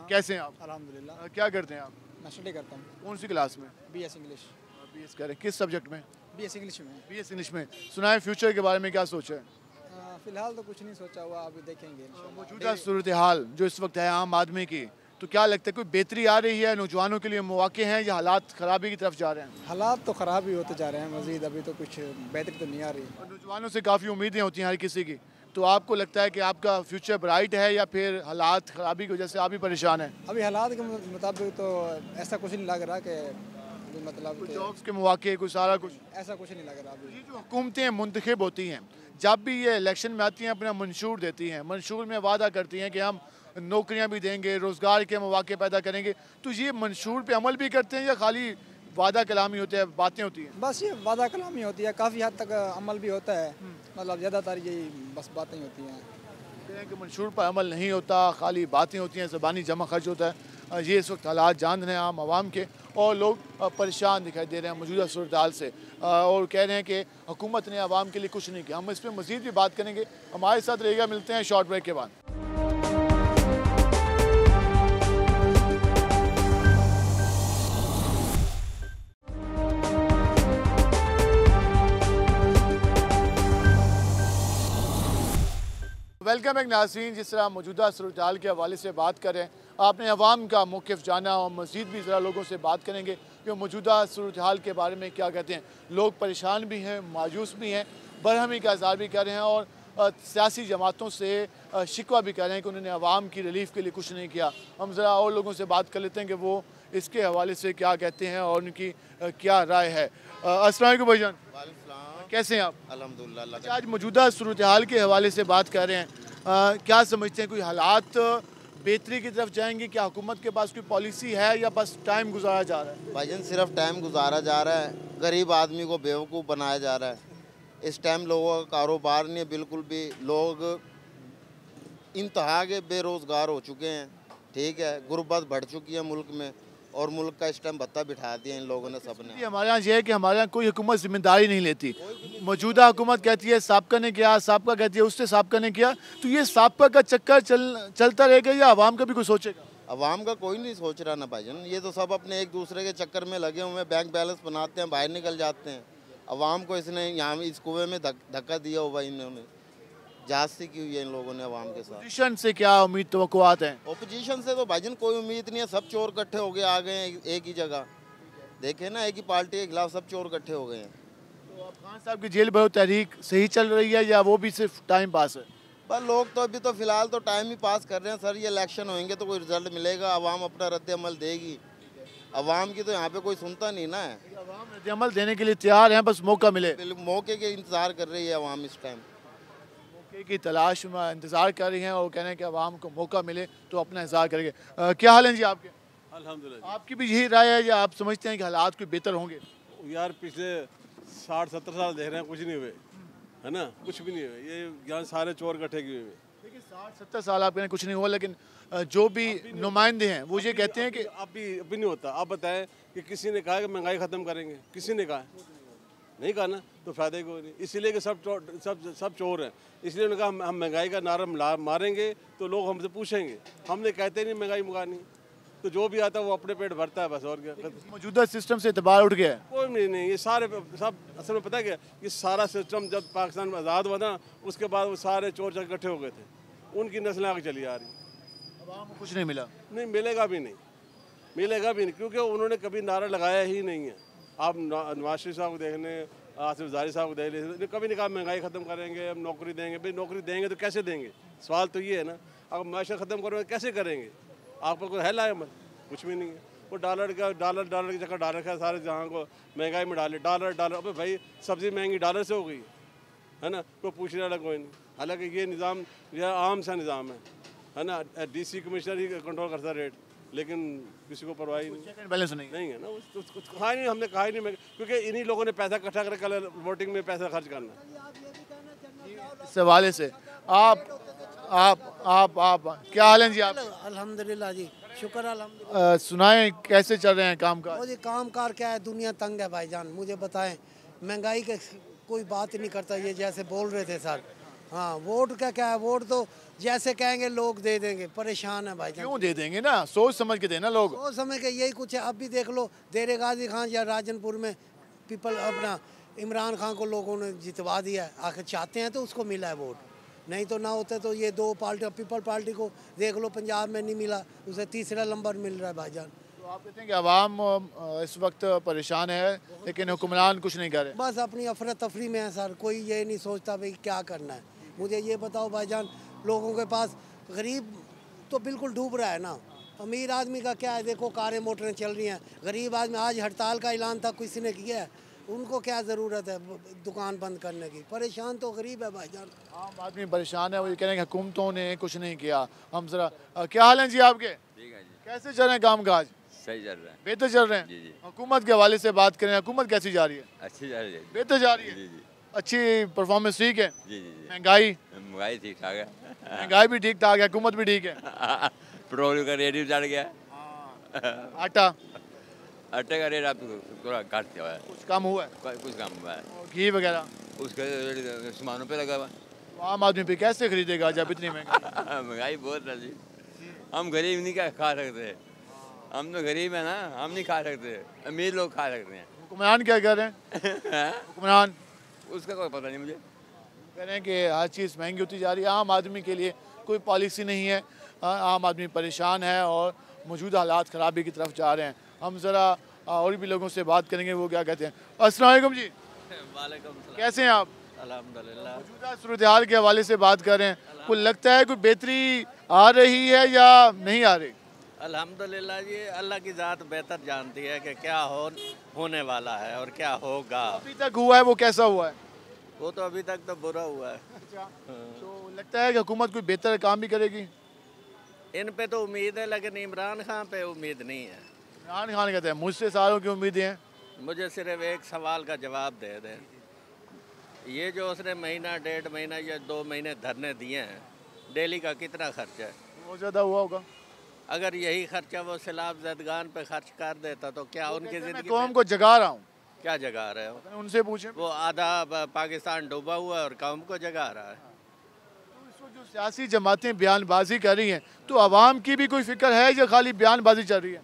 कैसे हैं आप अलहमदिल्ला क्या करते हैं आप मैं स्टडी करता हूँ कौन सी क्लास में B S English B S करें किस सब्जेक्ट में बी एस इंग्लिश में बी एस इंग्लिश में सुनाए फ्यूचर के बारे में क्या सोचा है फिलहाल तो कुछ नहीं सोचा हुआ अभी देखेंगे हाँ, मौजूदा सूरत हाल जो इस वक्त है आम आदमी की तो क्या लगता है कोई बेहतरी आ रही है नौजवानों के लिए मौके हैं या हालात खराबी की तरफ जा रहे हैं हालात तो खराब ही होते जा रहे हैं मजीद अभी तो कुछ बेहतरी तो नहीं आ रही है नौजवानों से काफ़ी उम्मीदें होती हैं हर किसी की तो आपको लगता है कि आपका फ्यूचर ब्राइट है या फिर हालात खराबी की वजह से आप ही परेशान हैं अभी हालात के मुताबिक तो ऐसा कुछ नहीं लग रहा कि मतलब जॉब्स के मौके सारा कुछ ऐसा कुछ नहीं लग रहा अभी तो जो हुकूमतें मुंतखब होती हैं जब भी ये इलेक्शन में आती हैं अपना मंशूर देती हैं मंशूर में वादा करती हैं कि हम नौकरियां भी देंगे रोज़गार के मौाक़े पैदा करेंगे तो ये मंशूर पे अमल भी करते हैं या खाली वादा कलामी होते हैं बातें होती हैं बस ये वादा कलामी होती है काफ़ी हद तक अमल भी होता है मतलब ज़्यादातर यही बस बातें होती हैं कहते हैं कि मंशूर पर अमल नहीं होता खाली बातें होती हैं ज़बानी जमा खर्च होता है ये इस वक्त हालात जान रहे हैं आम आवाम के और लोग परेशान दिखाई दे रहे हैं मौजूदा सूरत हाल से और कह रहे हैं कि हुकूमत ने आवाम के लिए कुछ नहीं किया हम इस पर मज़ीद भी बात करेंगे हमारे साथ रहेगा मिलते हैं शॉर्ट ब्रेक के बाद वेलकम एक नाजीन जिस तरह मौजूदा हाल के हवाले से बात करें आपने अवाम का मौक़ जाना और मज़ीद भी ज़रा लोगों से बात करेंगे कि मौजूदा सूरत के बारे में क्या कहते हैं लोग परेशान भी हैं मायूस भी हैं बरहमी का इजहार भी कर रहे हैं और सियासी जमातों से शिकवा भी कर रहे हैं कि उन्होंने आवाम की रिलीफ के लिए कुछ नहीं किया हम ज़रा और लोगों से बात कर लेते हैं कि वो इसके हवाले से क्या कहते हैं और उनकी क्या राय है असल भाई जान कैसे हैं आप अलहमदिल्ला अच्छा, आज मौजूदा सूरत हाल के हवाले से बात कर रहे हैं आ, क्या समझते हैं कोई हालात बेहतरी की तरफ जाएंगे क्या हुकूमत के पास कोई पॉलिसी है या बस टाइम गुजारा जा रहा है भाई सिर्फ टाइम गुजारा जा रहा है गरीब आदमी को बेवकूफ़ बनाया जा रहा है इस टाइम लोगों का कारोबार नहीं बिल्कुल भी लोग इंतहा के बेरोज़गार हो चुके हैं ठीक है गुर्बत बढ़ चुकी है मुल्क में और मुल्क का इस टाइम भत्ता बिठा दिया इन लोगों ने सबने हमारे यहाँ ये है कि हमारे यहाँ कोई हुकूमत जिम्मेदारी नहीं लेती मौजूदा हुकूमत कहती है सबका ने किया सबका कहती है उससे सबका ने किया तो ये सबका का चक्कर चल चलता रहेगा या आवाम का भी कुछ सोचेगा आवाम का कोई नहीं सोच रहा ना भाई ये तो सब अपने एक दूसरे के चक्कर में लगे हुए हैं बैंक बैलेंस बनाते हैं बाहर निकल जाते हैं आवाम को इसने यहाँ इस कुएं में धक्का दिया हुआ इन्होंने ज्यादती की हुई है इन लोगों ने आवाम के साथ अपोजिशन से क्या उम्मीद तो है अपोजिशन से तो भाई कोई उम्मीद नहीं है सब चोर इकट्ठे हो गए आ गए हैं एक ही जगह देखे ना एक ही पार्टी के खिलाफ सब चोर इकट्ठे हो गए हैं तो अब खान साहब की जेल भरो तहरीक सही चल रही है या वो भी सिर्फ टाइम पास है पर लोग तो अभी तो फिलहाल तो टाइम ही पास कर रहे हैं सर ये इलेक्शन होंगे तो कोई रिजल्ट मिलेगा आवाम अपना रद्द अमल देगी आवाम की तो यहाँ पे कोई सुनता नहीं ना है अवाम रद्द अमल देने के लिए तैयार है बस मौका मिले मौके के इंतज़ार कर रही है आवाम इस टाइम की तलाश में इंतज़ार कर रही हैं और कह रहे हैं कि आवाम को मौका मिले तो अपना इजहार करेंगे क्या हाल है जी आपके अलहमदिल्ला आपकी भी यही राय है या आप समझते हैं कि हालात कोई बेहतर होंगे यार पिछले साठ सत्तर साल देख रहे हैं कुछ नहीं हुए है ना कुछ भी नहीं हुए ये यहाँ सारे चोर इकट्ठे किए हुए लेकिन साठ सत्तर साल आपके कुछ नहीं हुआ लेकिन जो भी नुमाइंदे हैं वो ये कहते हैं कि अभी अभी नहीं होता आप बताएं कि किसी ने कहा कि महंगाई ख़त्म करेंगे किसी ने कहा नहीं करना तो फ़ायदे को नहीं इसीलिए कि सब सब सब चोर हैं इसलिए उन्होंने कहा हम, महंगाई का नारा मारेंगे तो लोग हमसे पूछेंगे हमने कहते नहीं महंगाई मंगानी तो जो भी आता है वो अपने पेट भरता है बस और क्या मौजूदा सिस्टम से इतबार उठ गया कोई नहीं नहीं ये सारे सब असल में पता क्या ये सारा सिस्टम जब पाकिस्तान में आज़ाद हुआ ना उसके बाद वो सारे चोर चक इकट्ठे हो गए थे उनकी नस्लें आगे चली आ रही अब कुछ नहीं मिला नहीं मिलेगा भी नहीं मिलेगा भी नहीं क्योंकि उन्होंने कभी नारा लगाया ही नहीं है आप नवाज शरीफ साहब को लें आसिफ जारी साहब को देख लें तो कभी नहीं कहा महंगाई ख़त्म करेंगे हम नौकरी देंगे भाई नौकरी देंगे तो कैसे देंगे सवाल तो ये है ना अगर मैशा ख़त्म करोगे तो कैसे करेंगे आपका कोई है लाए कुछ भी नहीं है वो डॉलर का डॉलर डॉलर की चक्कर डाल रखा है सारे जहाँ को महंगाई में डाले डॉलर डॉलर अबे भाई सब्ज़ी महंगी डॉलर से हो गई है ना तो पूछने वाला कोई नहीं हालांकि ये निज़ाम यह आम सा निज़ाम है है ना डीसी कमिश्नर ही कंट्रोल करता रेट लेकिन किसी को परवाह ही नहीं नहीं है ना कुछ उस, उस, कहा नहीं हमने कहा ही नहीं क्योंकि इन्हीं लोगों ने पैसा इकट्ठा करके कल वोटिंग में पैसा खर्च करना इस हवाले से आप आप आप आप क्या हाल है जी आप अल्हम्दुलिल्लाह जी शुक्र अल्हम्दुलिल्लाह सुनाएं कैसे चल रहे हैं काम का जी काम कार क्या है दुनिया तंग है भाई जान मुझे बताएं महंगाई का कोई बात ही नहीं करता ये जैसे बोल रहे थे सर हाँ वोट का क्या है वोट तो जैसे कहेंगे लोग दे देंगे परेशान है भाई क्यों दे देंगे ना सोच समझ के देना लोग सोच समझ के यही कुछ है अब भी देख लो देरे गाजी खान या राजनपुर में पीपल अपना इमरान खान को लोगों ने जितवा दिया है आखिर चाहते हैं तो उसको मिला है वोट नहीं तो ना होते तो ये दो पार्टी पीपल पार्टी को देख लो पंजाब में नहीं मिला उसे तीसरा नंबर मिल रहा है भाईजान तो आप कहते हैं कि आवाम इस वक्त परेशान है लेकिन हुक्मरान कुछ नहीं कर रहे बस अपनी अफरा तफरी में है सर कोई ये नहीं सोचता भाई क्या करना है मुझे ये बताओ भाईजान लोगों के पास गरीब तो बिल्कुल डूब रहा है ना अमीर आदमी का क्या है देखो कारें मोटरें चल रही हैं गरीब आदमी आज हड़ताल का ऐलान था किसी ने किया है उनको क्या ज़रूरत है दुकान बंद करने की परेशान तो गरीब है भाई जान आम आदमी परेशान है वो ये कह रहे हैं हुकूमतों ने कुछ नहीं किया हम जरा क्या हाल है जी आपके ठीक है जी कैसे चल रहे हैं काम काज सही चल रहे हैं बेहतर चल रहे हैं जी जी हुकूमत के हवाले से बात करें हुकूमत कैसी जा रही है अच्छी जा रही है बेहतर जा रही है जी जी अच्छी परफॉर्मेंस ठीक है महंगाई महंगाई ठीक ठाक है महंगाई भी ठीक ठाक है हुकूमत भी ठीक है पेट्रोल का रेट भी चढ़ गया हाँ। आटा आटे का रेट आप थोड़ा घट हुआ है कुछ कम हुआ है कुछ कम हुआ है घी वगैरह उसके सामानों पे लगा हुआ है तो आम आदमी पे कैसे खरीदेगा जब इतनी महंगाई महंगाई बहुत है जी हम गरीब नहीं क्या खा सकते हम तो गरीब है ना हम नहीं खा सकते अमीर लोग खा सकते हैं हुक्मरान क्या कह रहे हैं हुक्मरान उसका कोई पता नहीं मुझे कह रहे हैं कि हर चीज़ महंगी होती जा रही है आम आदमी के लिए कोई पॉलिसी नहीं है आम आदमी परेशान है और मौजूदा हालात खराबी की तरफ जा रहे हैं हम ज़रा और भी लोगों से बात करेंगे वो क्या कहते हैं असलम जी कैसे हैं आप मौजूदा सूरत हाल के हवाले से बात कर रहे हैं कुछ लगता है कोई बेहतरी आ रही है या नहीं आ रही अल्हम्दुलिल्लाह जी अल्लाह की ज़ात बेहतर जानती है कि क्या हो होने वाला है और क्या होगा तो अभी तक हुआ है वो कैसा हुआ है वो तो अभी तक तो बुरा हुआ है अच्छा, हाँ। तो लगता है कि हुकूमत कोई बेहतर काम भी करेगी इन पे तो उम्मीद है लेकिन इमरान खान पे उम्मीद नहीं है इमरान खान कहते हैं मुझसे सालों की उम्मीदें हैं मुझे सिर्फ एक सवाल का जवाब दे दें ये जो उसने महीना डेढ़ महीना या दो महीने धरने दिए हैं डेली का कितना खर्चा है बहुत ज़्यादा हुआ होगा अगर यही खर्चा वो सैलाब जदगान पे खर्च कर देता तो क्या उनकी जिंदगी कौम तो को जगा रहा हूँ क्या जगा रहे हो उनसे पूछे वो आधा पाकिस्तान डूबा हुआ है और कौम को जगा रहा है जो तो सियासी जमातें बयानबाजी कर रही हैं तो आवाम की भी कोई फिक्र है या खाली बयानबाजी चल रही है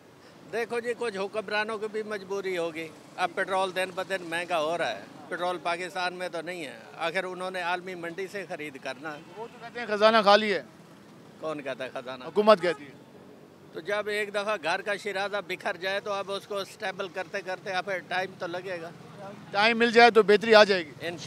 देखो जी कुछ हुक्मरानों की भी मजबूरी होगी अब पेट्रोल दिन ब दिन महंगा हो रहा है पेट्रोल पाकिस्तान में तो नहीं है आखिर उन्होंने आलमी मंडी से खरीद करना वो तो कहते हैं खजाना खाली है कौन कहता है खजाना हुकूमत कहती है तो जब एक दफ़ा घर का शिराजा बिखर जाए तो अब उसको स्टेबल करते करते आप टाइम तो लगेगा टाइम मिल जाए तो बेहतरी आ जाएगी इन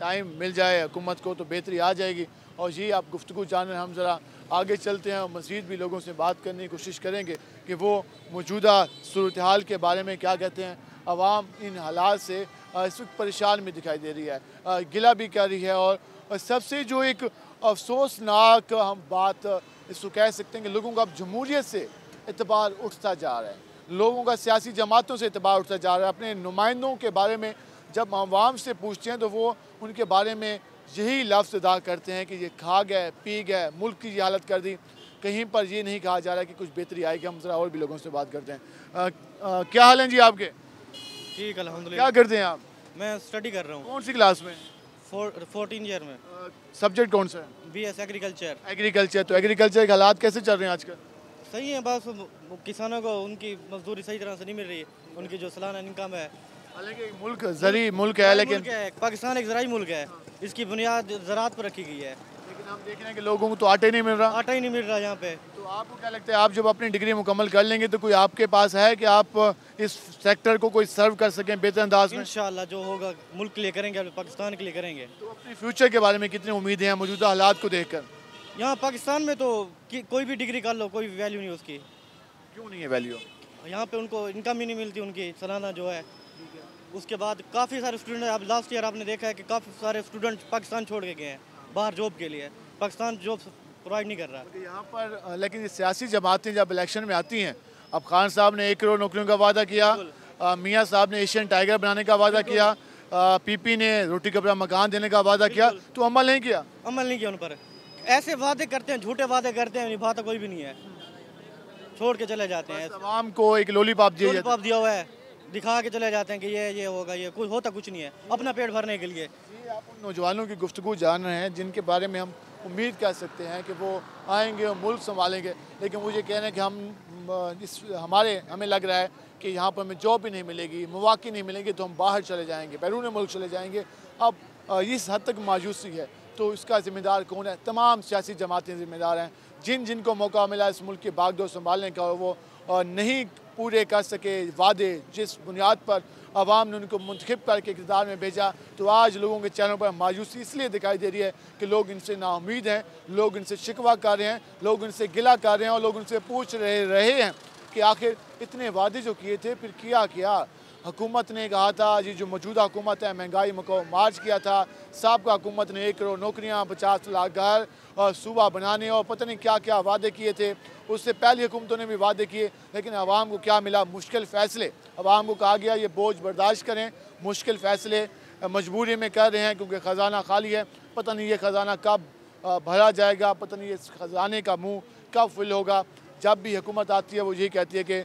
टाइम मिल जाए हुकूमत को तो बेहतरी आ जाएगी और ये आप गुफ्तु जान हम ज़रा आगे चलते हैं और मज़ीद भी लोगों से बात करने की कोशिश करेंगे कि वो मौजूदा सूरत हाल के बारे में क्या कहते हैं आवाम इन हालात से इस वक्त परेशान भी दिखाई दे रही है गिला भी कर रही है और सबसे जो एक अफसोसनाक हम बात इसको कह सकते हैं कि लोगों का अब जमहूरीत से अतबार उठता जा रहा है लोगों का सियासी जमातों से अतबार उठता जा रहा है अपने नुमाइंदों के बारे में जब आवाम से पूछते हैं तो वो उनके बारे में यही लफ्ज़ अदा करते हैं कि ये खा गए पी गए मुल्क की ये हालत कर दी कहीं पर ये नहीं कहा जा रहा कि कुछ बेहतरी आएगी हम जरा और भी लोगों से बात करते हैं आ, आ, क्या हाल है जी आपके ठीक अलहमद क्या करते हैं आप मैं स्टडी कर रहा हूँ कौन सी क्लास में फोर्टीन ईयर में सब्जेक्ट कौन सा है बी एस एग्रीकल्चर एग्रीकल्चर तो एग्रीकल्चर के हालात कैसे चल रहे हैं आजकल सही है बस किसानों को उनकी मजदूरी सही तरह से नहीं मिल रही है उनकी जो सालाना इनकम है मुल्क जरी मुल्क है लेकिन पाकिस्तान एक जराई मुल्क है इसकी बुनियाद ज़रात पर रखी गई है लेकिन हम देख रहे हैं कि लोगों को तो आटा ही नहीं मिल रहा आटा ही नहीं मिल रहा यहाँ पे आपको क्या लगता है आप जब अपनी डिग्री मुकम्मल कर लेंगे तो कोई आपके पास है कि आप इस सेक्टर को कोई सर्व कर सकें बेहतर अंदाज में इंशाल्लाह जो होगा मुल्क के लिए करेंगे पाकिस्तान के लिए करेंगे तो अपने फ्यूचर के बारे में कितनी उम्मीदें हैं मौजूदा हालात को देख कर यहाँ पाकिस्तान में तो कोई भी डिग्री कर लो कोई वैल्यू नहीं उसकी क्यों नहीं है वैल्यू यहाँ पे उनको इनकम ही नहीं मिलती उनकी सालाना जो है उसके बाद काफ़ी सारे स्टूडेंट अब लास्ट ईयर आपने देखा है कि काफ़ी सारे स्टूडेंट पाकिस्तान छोड़ के गए हैं बाहर जॉब के लिए पाकिस्तान जॉब प्रोवाइड नहीं कर रहा है यहाँ पर लेकिन सियासी जमातें जब इलेक्शन में आती हैं अब खान साहब ने एक करोड़ नौकरियों का वादा किया मियाँ साहब ने एशियन टाइगर बनाने का वादा किया पीपी ने रोटी कपड़ा मकान देने का वादा किया तो अमल नहीं किया अमल नहीं किया उन पर ऐसे वादे करते हैं झूठे वादे करते हैं निभाता कोई भी नहीं है छोड़ के चले जाते हैं तमाम को एक लोलीपाप दिया पाप दिया हुआ है दिखा के चले जाते हैं कि ये ये होगा ये कुछ होता कुछ नहीं है अपना पेट भरने के लिए आप उन नौजवानों की गुफ्तु जान रहे हैं जिनके बारे में हम उम्मीद कर सकते हैं कि वो आएंगे और मुल्क संभालेंगे लेकिन मुझे कहना है कि हम इस हमारे हमें लग रहा है कि यहाँ पर हमें जॉब भी नहीं मिलेगी मौाक़े नहीं मिलेंगे तो हम बाहर चले जाएंगे बैरून मुल्क चले जाएंगे अब इस हद तक मायूसी है तो इसका ज़िम्मेदार कौन है तमाम सियासी जमातें ज़िम्मेदार हैं जिन जिन को मौका मिला इस मुल्क के बागडोर संभालने का वो नहीं पूरे कर सके वादे जिस बुनियाद पर आवाम ने उनको मुंतखब करके इकदार में भेजा तो आज लोगों के चैनलों पर मायूसी इसलिए दिखाई दे रही है कि लोग इनसे नाउमीद हैं लोग इनसे शिकवा कर रहे हैं लोग इनसे गिला कर रहे हैं और लोग उनसे पूछ रहे रहे हैं कि आखिर इतने वादे जो किए थे फिर किया क्या हुकूमत ने कहा था जी जो मौजूदा हुकूमत है महंगाई मको मार्च किया था सबका हुकूमत ने एक करोड़ नौकरियाँ पचास लाख घर और सूबा बनाने और पता नहीं क्या क्या वादे किए थे उससे पहली हुकूमतों ने भी वादे किए लेकिन आवाम को क्या मिला मुश्किल फ़ैसले आवाम को कहा गया ये बोझ बर्दाश्त करें मुश्किल फ़ैसले मजबूरी में कर रहे हैं क्योंकि ख़जाना खाली है पता नहीं ये ख़जाना कब भरा जाएगा पता नहीं ये ख़जाने का मुँह कब फिल होगा जब भी हुकूमत आती है वो यही कहती है कि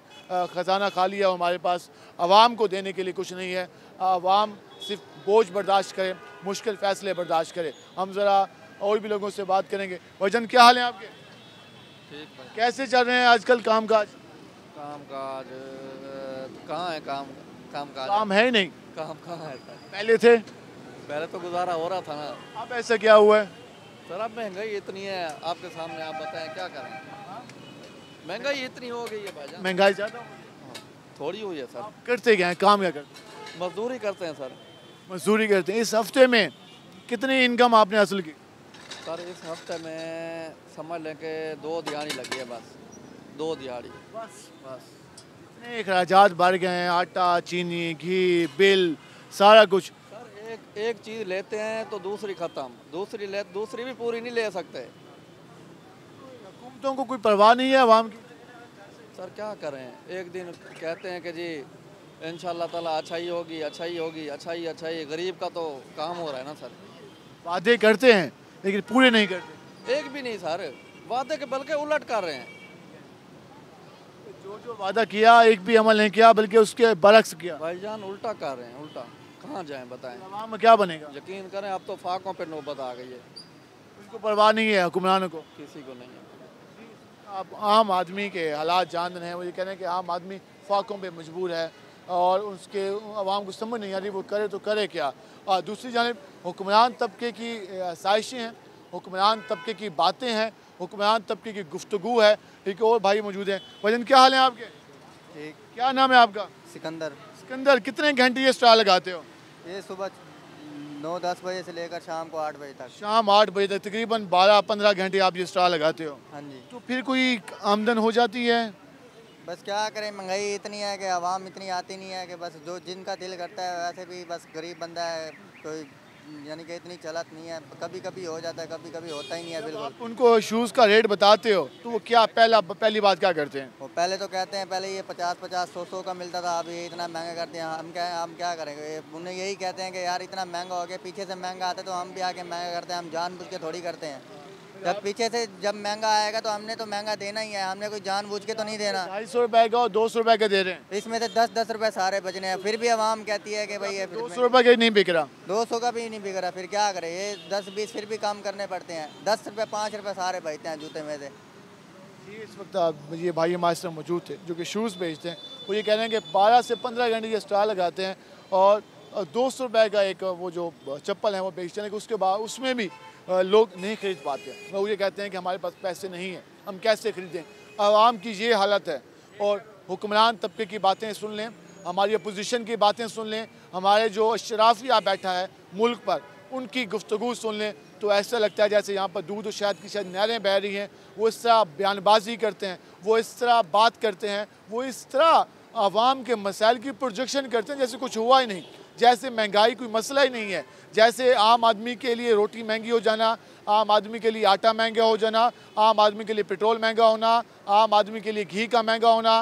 ख़जाना खाली है हमारे पास आवाम को देने के लिए कुछ नहीं है आवाम सिर्फ बोझ बर्दाश्त करे मुश्किल फ़ैसले बर्दाश्त करे हम ज़रा और भी लोगों से बात करेंगे वजन क्या हाल है आपके ठीक कैसे चल रहे हैं आजकल काम काज काम काज कहाँ है काम काम काज काम है ही नहीं काम कहाँ है पहले थे पहले तो गुजारा हो रहा था ना अब ऐसा क्या हुआ है सर अब महंगाई इतनी है आपके सामने आप बताएं क्या करें महंगाई इतनी हो गई है महंगाई ज़्यादा हाँ, थोड़ी हुई है सर करते क्या हैं काम क्या करते मजदूरी करते हैं सर मजदूरी करते हैं इस हफ्ते में कितनी इनकम आपने हासिल की सर इस हफ्ते में समझ लें कि दो दिहाड़ी लगी है बस दो दिहाड़ी बस बस इतने अखराज बढ़ गए हैं आटा चीनी घी बिल सारा कुछ सर एक एक चीज़ लेते हैं तो दूसरी ख़त्म दूसरी ले दूसरी भी पूरी नहीं ले सकते मुद्दों को कोई परवाह नहीं है आवाम की सर क्या करें एक दिन कहते हैं कि जी इन ताला अच्छाई होगी अच्छाई होगी अच्छाई अच्छाई गरीब का तो काम हो रहा है ना सर वादे करते हैं लेकिन पूरे नहीं करते एक भी नहीं सर वादे के बल्कि उलट कर रहे हैं जो जो वादा किया एक भी अमल नहीं किया बल्कि उसके बरक्स किया भाईजान उल्टा कर रहे हैं उल्टा कहाँ जाए बताए में क्या बनेगा यकीन करें अब तो फाकों पे नौबत आ गई है परवाह नहीं है हुक्मरानों को किसी को नहीं है अब आम आदमी के हालात जान रहे हैं वो ये कह रहे हैं कि आम आदमी फाकों पर मजबूर है और उसके आवाम को समझ नहीं आ रही वो करे तो करे क्या और दूसरी जानब हुक्मरान तबके की साइशें हैं हुक्मरान तबके की बातें हैं हुक्मरान तबके की गुफ्तु है एक और भाई मौजूद हैं भजन क्या हाल हैं आपके ठीक क्या नाम है आपका सिकंदर सिकंदर कितने घंटे ये स्टॉल लगाते हो ये सुबह नौ दस बजे से लेकर शाम को आठ बजे तक शाम आठ बजे तक तकरीबन बारह पंद्रह घंटे आप ये स्टॉल लगाते हो हाँ जी तो फिर कोई आमदन हो जाती है बस क्या करें महंगाई इतनी है कि आवाम इतनी आती नहीं है कि बस जो जिनका दिल करता है वैसे भी बस गरीब बंदा है कोई तो यानी कि इतनी चलत नहीं है कभी कभी हो जाता है कभी कभी होता ही नहीं है बिल्कुल उनको शूज़ का रेट बताते हो तो वो क्या पहला पहली बात क्या करते हैं वो पहले तो कहते हैं पहले ये पचास पचास सौ सौ का मिलता था अब ये इतना महंगा करते हैं हम क्या हम क्या करेंगे उन्हें यही कहते हैं कि यार इतना महंगा हो गया पीछे से महंगा आता है तो हम भी आके महंगा करते हैं हम जान के थोड़ी करते हैं जब पीछे से जब महंगा आएगा तो हमने तो महंगा देना ही है हमने कोई जान के तो नहीं देना ढाई सौ रुपए का और दो सौ रुपए का दे रहे हैं इसमें से दस दस रुपए सारे बचने हैं फिर भी आवाम कहती है कि भाई ये दो सौ रुपए का नहीं बिक रहा दो सौ का भी नहीं बिक रहा फिर क्या करे ये दस बीस फिर भी काम करने पड़ते हैं दस रुपए पाँच रुपए सारे बचते हैं जूते में से इस वक्त ये भाई हमारे साथ मौजूद थे जो कि शूज़ बेचते हैं वो ये कह रहे हैं कि बारह से पंद्रह घंटे ये स्टॉल लगाते हैं और दो सौ रुपए का एक वो जो चप्पल है वो बेचते हैं उसके बाद उसमें भी लोग नहीं खरीद पाते वो ये कहते हैं कि हमारे पास पैसे नहीं हैं हम कैसे खरीदें आवाम की ये हालत है और हुक्मरान तबके की बातें सुन लें हमारी अपोजिशन की बातें सुन लें हमारे जो अशराफिया बैठा है मुल्क पर उनकी गुफ्तु सुन लें तो ऐसा लगता है जैसे यहाँ पर दूध और शायद की शायद नहरें बह रही हैं वो इस तरह बयानबाजी करते हैं वो इस तरह बात करते हैं वो इस तरह आवाम के मसाइल की प्रोजेक्शन करते हैं जैसे कुछ हुआ ही नहीं जैसे महंगाई कोई मसला ही नहीं है जैसे आम आदमी के लिए रोटी महंगी हो जाना आम आदमी के लिए आटा महंगा हो जाना आम आदमी के लिए पेट्रोल महंगा होना आम आदमी के लिए घी का महंगा होना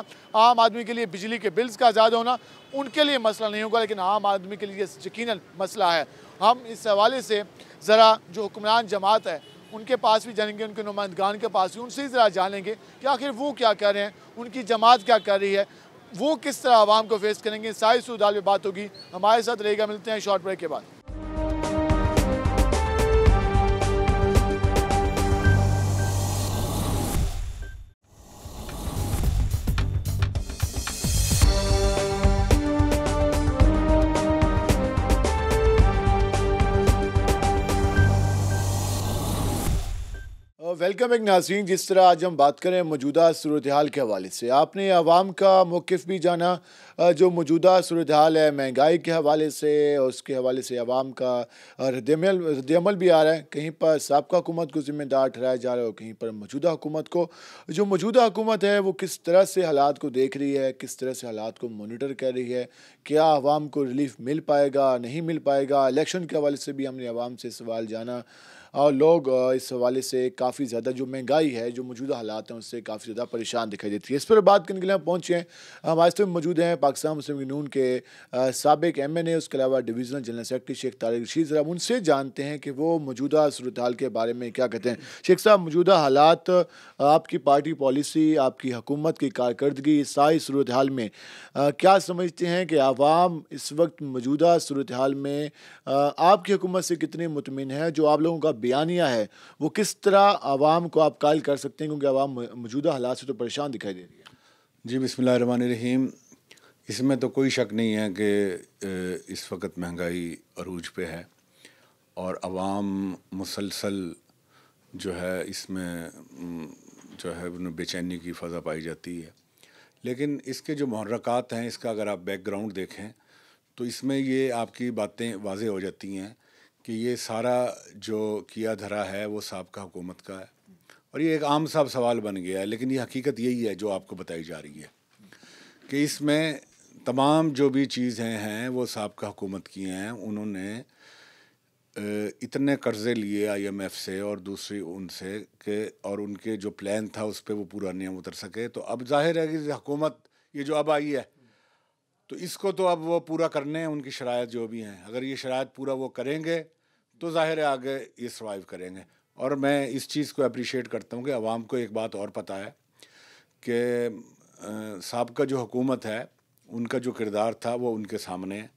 आम आदमी के लिए बिजली के बिल्स का ज़्यादा होना उनके लिए मसला नहीं होगा लेकिन आम आदमी के लिए यकीन मसला है हम इस हवाले से ज़रा जो हुक्मरान जमात है उनके पास भी जानेंगे उनके नुमाइंदगान के पास भी उनसे ही ज़रा जानेंगे कि आखिर वो क्या कर रहे हैं उनकी जमात क्या कर रही है वो किस तरह आवाम को फेस करेंगे सारी सूरदाल में बात होगी हमारे साथ रहेगा मिलते हैं शॉर्ट ब्रेक के बाद वेलकम बैक नाजीन जिस तरह आज हम बात करें मौजूदा सूरत हाल के हवाले से आपने आवाम का मौक़ भी जाना जो मौजूदा सूरत हाल है महंगाई के हवाले से उसके हवाले से आवाम का रदमल रदमल भी आ रहा है कहीं पर सबका हुकूमत को ज़िम्मेदार ठहराया जा रहा है और कहीं पर मौजूदा हुकूमत को जो मौजूदा हुकूमत है वो किस तरह से हालात को देख रही है किस तरह से हालात को मोनिटर कर रही है क्या आवाम को रिलीफ मिल पाएगा नहीं मिल पाएगा इलेक्शन के हवाले से भी हमने आवाम से सवाल जाना लोग इस हवाले से काफ़ी ज़्यादा जो महंगाई है जो मौजूदा हालात हैं उससे काफ़ी ज़्यादा परेशान दिखाई देती है इस पर बात करने के लिए हम पहुँचे हैं हमारे तो मौजूद हैं पाकिस्तान मुस्लिम यूनून के सबक एम एन ए उसके अलावा divisional general secretary Sheikh Tariq Rashid साहब उनसे जानते हैं कि वो मौजूदा सूरत हाल के बारे में क्या कहते हैं शेख साहब मौजूदा हालात आपकी पार्टी पॉलिसी आपकी हुकूमत की कारकर्दगी सारी सूरत हाल में क्या समझते हैं कि आवाम इस वक्त मौजूदा सूरत हाल में आपकी हुकूमत से कितने मुतमिन है जो आप लोगों का बयानिया है वो किस तरह आवाम को आप कायल कर सकते हैं क्योंकि आवाम मौजूदा हालात से तो परेशान दिखाई दे रही है जी बसमान रहीम इसमें तो कोई शक नहीं है कि इस वक्त महंगाई अरूज पे है और आवाम मुसलसल जो है इसमें जो है उन्हें बेचैनी की फ़जा पाई जाती है लेकिन इसके जो महरक़ात हैं इसका अगर आप बैकग्राउंड देखें तो इसमें ये आपकी बातें वाज हो जाती हैं कि ये सारा जो किया धरा है वो सबका हुकूमत का है और ये एक आम साहब सवाल बन गया है लेकिन ये हकीकत यही है जो आपको बताई जा रही है कि इसमें तमाम जो भी चीज़ें हैं वो सबका हुकूमत की हैं उन्होंने इतने कर्ज़े लिए आईएमएफ से और दूसरी उनसे के और उनके जो प्लान था उस पर वो पूरा नहीं उतर सके तो अब जाहिर है कि हुकूमत ये जो अब आई है तो इसको तो अब वो पूरा करने हैं उनकी शरात जो भी हैं अगर ये शरात पूरा वो करेंगे तो ज़ाहिर है आगे ये सर्वाइव करेंगे और मैं इस चीज़ को अप्रिशिएट करता हूँ कि आवाम को एक बात और पता है कि सबका जो हुकूमत है उनका जो किरदार था वो उनके सामने है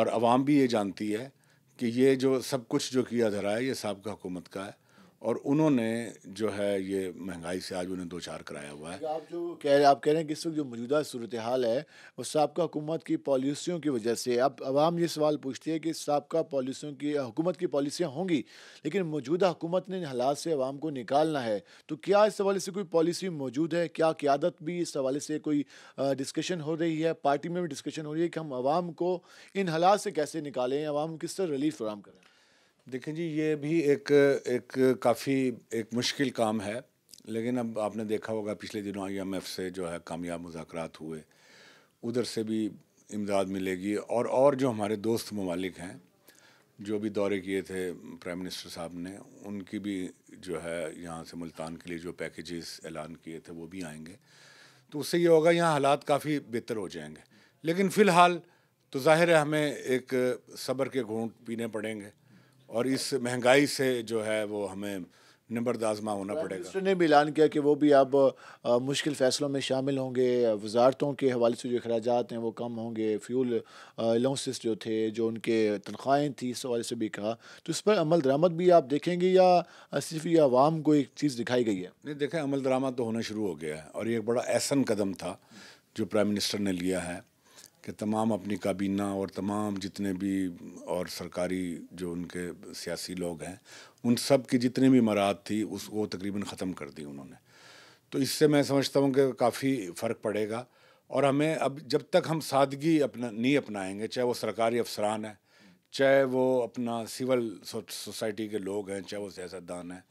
और आवाम भी ये जानती है कि ये जो सब कुछ जो किया धरा है ये सबका हुकूमत का है और उन्होंने जो है ये महंगाई से आज उन्हें दो चार कराया हुआ है आप जो कह रहे आप कह रहे हैं कि इस वक्त जो मौजूदा सूरत हाल है वो सबका हुकूमत की पॉलिसियों की वजह से अब आवाम ये सवाल पूछती है कि सबका पॉलिसियों की हुकूमत की पॉलिसियाँ होंगी लेकिन मौजूदा हुकूमत ने इन हालात से आवाम को निकालना है तो क्या इस हवाले से कोई पॉलिसी मौजूद है क्या क्यादत भी इस हवाले से कोई डिस्कशन हो रही है पार्टी में भी डिस्कशन हो रही है कि हम आवाम को इन हालात से कैसे निकालें आवाम किस तरह रिलीफ फराम करें देखें जी ये भी एक एक काफ़ी एक मुश्किल काम है लेकिन अब आपने देखा होगा पिछले दिनों आई से जो है कामयाब मुजाकर हुए उधर से भी इमदाद मिलेगी और और जो हमारे दोस्त ममालिक हैं जो भी दौरे किए थे प्राइम मिनिस्टर साहब ने उनकी भी जो है यहाँ से मुल्तान के लिए जो पैकेजेस ऐलान किए थे वो भी आएंगे तो उससे ये होगा यहाँ हालात काफ़ी बेहतर हो जाएंगे लेकिन फ़िलहाल तो ज़ाहिर है हमें एक सब्र के घूट पीने पड़ेंगे और इस महंगाई से जो है वो हमें निबरदाजमा होना पड़ेगा उसने भी ऐलान किया कि वो भी अब मुश्किल फैसलों में शामिल होंगे वजारतों के हवाले से जो अखराज हैं वो कम होंगे फ्यूल अलाउंसिस जो थे जो उनके तनख्वाहें थी इस हवाले से भी कहा तो इस पर अमल दरामद भी आप देखेंगे या सिर्फ ये आवाम को एक चीज़ दिखाई गई है नहीं देखें अमल दरामद तो होना शुरू हो गया है और ये एक बड़ा ऐसा कदम था जो प्राइम मिनिस्टर ने लिया है कि तमाम अपनी काबीना और तमाम जितने भी और सरकारी जो उनके सियासी लोग हैं उन सब की जितने भी मराद थी उसको तकरीबन ख़त्म कर दी उन्होंने तो इससे मैं समझता हूँ कि काफ़ी फ़र्क पड़ेगा और हमें अब जब तक हम सादगी अपना नहीं अपनाएंगे चाहे वो सरकारी अफसरान हैं चाहे वो अपना सिविल सोसाइटी के लोग हैं चाहे वो सियासतदान हैं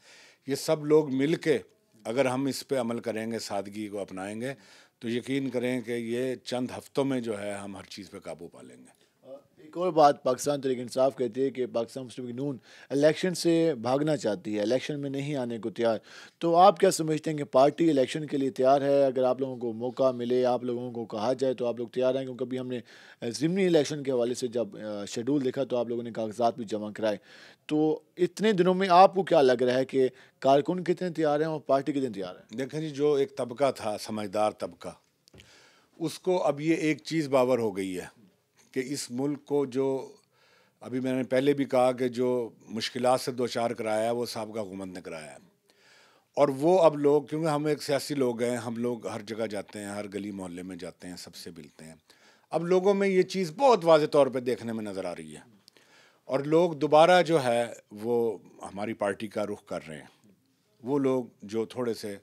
ये सब लोग मिल के अगर हम इस पर अमल करेंगे सादगी को अपनाएंगे तो यकीन करें कि ये चंद हफ्तों में जो है हम हर चीज़ पे काबू पा लेंगे एक और बात पाकिस्तान तरीके इंसाफ कहती है कि पाकिस्तान मुस्लिम नून इलेक्शन से भागना चाहती है इलेक्शन में नहीं आने को तैयार तो आप क्या समझते हैं कि पार्टी इलेक्शन के लिए तैयार है अगर आप लोगों को मौका मिले आप लोगों को कहा जाए तो आप लोग तैयार हैं क्योंकि अभी हमने ज़िमनी इलेक्शन के हवाले से जब शेड्यूल देखा तो आप लोगों ने कागजात भी जमा कराए तो इतने दिनों में आपको क्या लग रहा है कि कारकुन कितने तैयार हैं और पार्टी कितने तैयार हैं देखें जी जो एक तबका था समझदार तबका उसको अब ये एक चीज़ बावर हो गई है कि इस मुल्क को जो अभी मैंने पहले भी कहा कि जो मुश्किल से दो चार कराया है वो सबका हुकूमत ने कराया है और वो अब लोग क्योंकि हम एक सियासी लोग हैं हम लोग हर जगह जाते हैं हर गली मोहल्ले में जाते हैं सबसे मिलते हैं अब लोगों में ये चीज़ बहुत वाज तौर पर देखने में नज़र आ रही है और लोग दोबारा जो है वो हमारी पार्टी का रुख कर रहे हैं वो लोग जो थोड़े से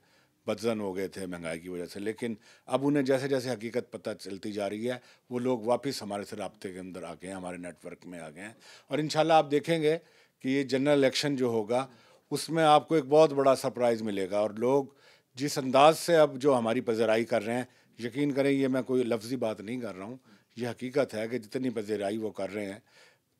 बदजन हो गए थे महंगाई की वजह से लेकिन अब उन्हें जैसे जैसे हकीकत पता चलती जा रही है वो लोग वापस हमारे से रबते के अंदर आ गए हैं हमारे नेटवर्क में आ गए हैं और इन आप देखेंगे कि ये जनरल इलेक्शन जो होगा उसमें आपको एक बहुत बड़ा सरप्राइज़ मिलेगा और लोग जिस अंदाज से अब जो हमारी पजराई कर रहे हैं यकीन करें ये मैं कोई लफ्ज़ी बात नहीं कर रहा हूँ ये हकीकत है कि जितनी पजराई वो कर रहे हैं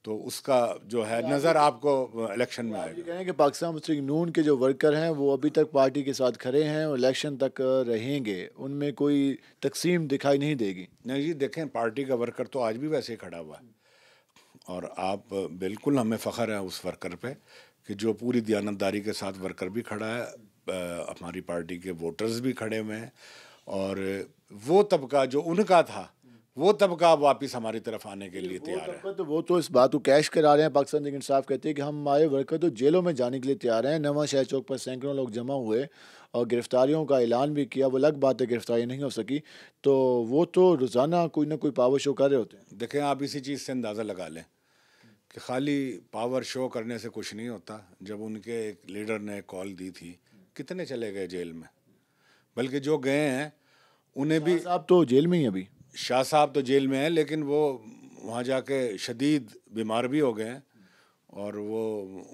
तो उसका जो है नज़र आपको इलेक्शन में आएगा कहें कि पाकिस्तान मुस्लिम नून के जो वर्कर हैं वो अभी तक पार्टी के साथ खड़े हैं और इलेक्शन तक रहेंगे उनमें कोई तकसीम दिखाई नहीं देगी नहीं जी देखें पार्टी का वर्कर तो आज भी वैसे ही खड़ा हुआ है और आप बिल्कुल हमें फ़ख्र है उस वर्कर पर कि जो पूरी दयानतदारी के साथ वर्कर भी खड़ा है हमारी पार्टी के वोटर्स भी खड़े हुए हैं और वो तबका जो उनका था वो तबका वापस हमारी तरफ आने के लिए तैयार है तो वो तो इस बात को कैश करा रहे हैं पाकिस्तान लेकिन साफ कहते हैं कि हम हमारे वर्कर तो जेलों में जाने के लिए तैयार हैं नवा शहर चौक पर सैकड़ों लोग जमा हुए और गिरफ्तारियों का ऐलान भी किया वो अलग बात है गिरफ्तारी नहीं हो सकी तो वो तो रोज़ाना कोई ना कोई पावर शो कर रहे होते हैं देखें आप इसी चीज़ से अंदाज़ा लगा लें कि खाली पावर शो करने से कुछ नहीं होता जब उनके एक लीडर ने कॉल दी थी कितने चले गए जेल में बल्कि जो गए हैं उन्हें भी आप तो जेल में ही अभी शाह साहब तो जेल में हैं लेकिन वो वहाँ जाके शदीद बीमार भी हो गए हैं और वो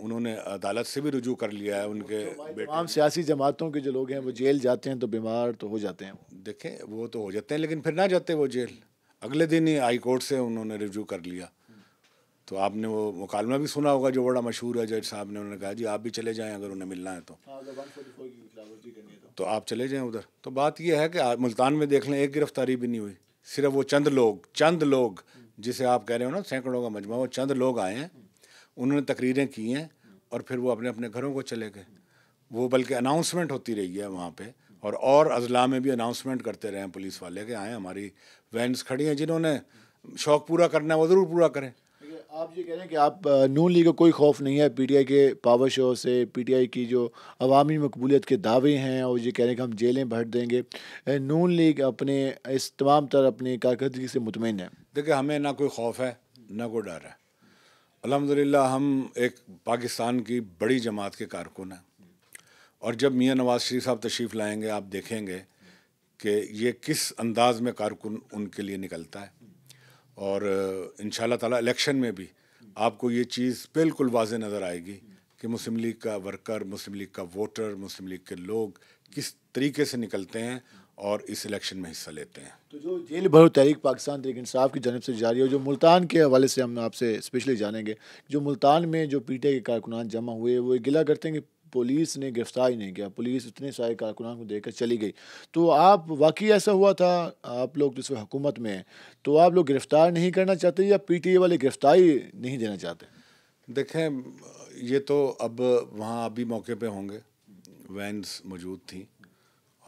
उन्होंने अदालत से भी रुजू कर लिया है उनके तो तमाम सियासी जमातों के जो लोग हैं वो जेल जाते हैं तो बीमार तो हो जाते हैं देखें वो तो हो जाते हैं लेकिन फिर ना जाते वो जेल अगले दिन ही हाई कोर्ट से उन्होंने रिव्यू कर लिया तो आपने वो मुकालमा भी सुना होगा जो बड़ा मशहूर है जज साहब ने उन्होंने कहा जी आप भी चले जाएं अगर उन्हें मिलना है तो हाँ, तो।, तो आप चले जाएं उधर तो बात यह है कि मुल्तान में देख लें एक गिरफ्तारी भी नहीं हुई सिर्फ वो चंद लोग चंद लोग जिसे आप कह रहे हो ना सैकड़ों का मजमा वो चंद लोग आए हैं उन्होंने तकरीरें की हैं और फिर वो अपने अपने घरों को चले गए वो बल्कि अनाउंसमेंट होती रही है वहाँ पे और और अजला में भी अनाउंसमेंट करते रहे हैं पुलिस वाले के आएँ हमारी वैन्स खड़ी हैं जिन्होंने शौक़ पूरा करना है वो ज़रूर पूरा करें आप ये कह रहे हैं कि आप नून लीग का कोई खौफ नहीं है पीटीआई के पावर शो से पीटीआई की जो अवामी मकबूलियत के दावे हैं और ये कह रहे हैं कि हम जेलें भर देंगे नून लीग अपने इस तमाम तरह अपनी कारकर्दगी से मुतमिन है देखिए हमें ना कोई खौफ है ना कोई डर है अलहमदिल्ला हम एक पाकिस्तान की बड़ी जमात के कारकुन हैं और जब मियाँ नवाज शरीफ साहब तशरीफ़ लाएँगे आप देखेंगे कि ये किस अंदाज में कारकुन उनके लिए निकलता है और इन ताला इलेक्शन में भी आपको ये चीज़ बिल्कुल वाज नज़र आएगी कि मुस्लिम लीग का वर्कर मुस्लिम लीग का वोटर मुस्लिम लीग के लोग किस तरीके से निकलते हैं और इस इलेक्शन में हिस्सा लेते हैं तो जो जेल भरो तहरीक पाकिस्तान तहरीक इंसाफ की जानब से जारी है जो मुल्तान के हवाले से हम आपसे स्पेशली जानेंगे जो मुल्तान में जो पीटे के कारकुनान जमा हुए वो गिला करते हैं कि पुलिस ने गिरफ्तार ही नहीं किया पुलिस इतने सारे कारकुनान को देकर चली गई तो आप वाकई ऐसा हुआ था आप लोग जिस हुकूमत में हैं तो आप लोग गिरफ़्तार नहीं करना चाहते या पीटीए वाले गिरफ्तारी नहीं देना चाहते देखें ये तो अब वहाँ अभी मौके पर होंगे वैन्स मौजूद थी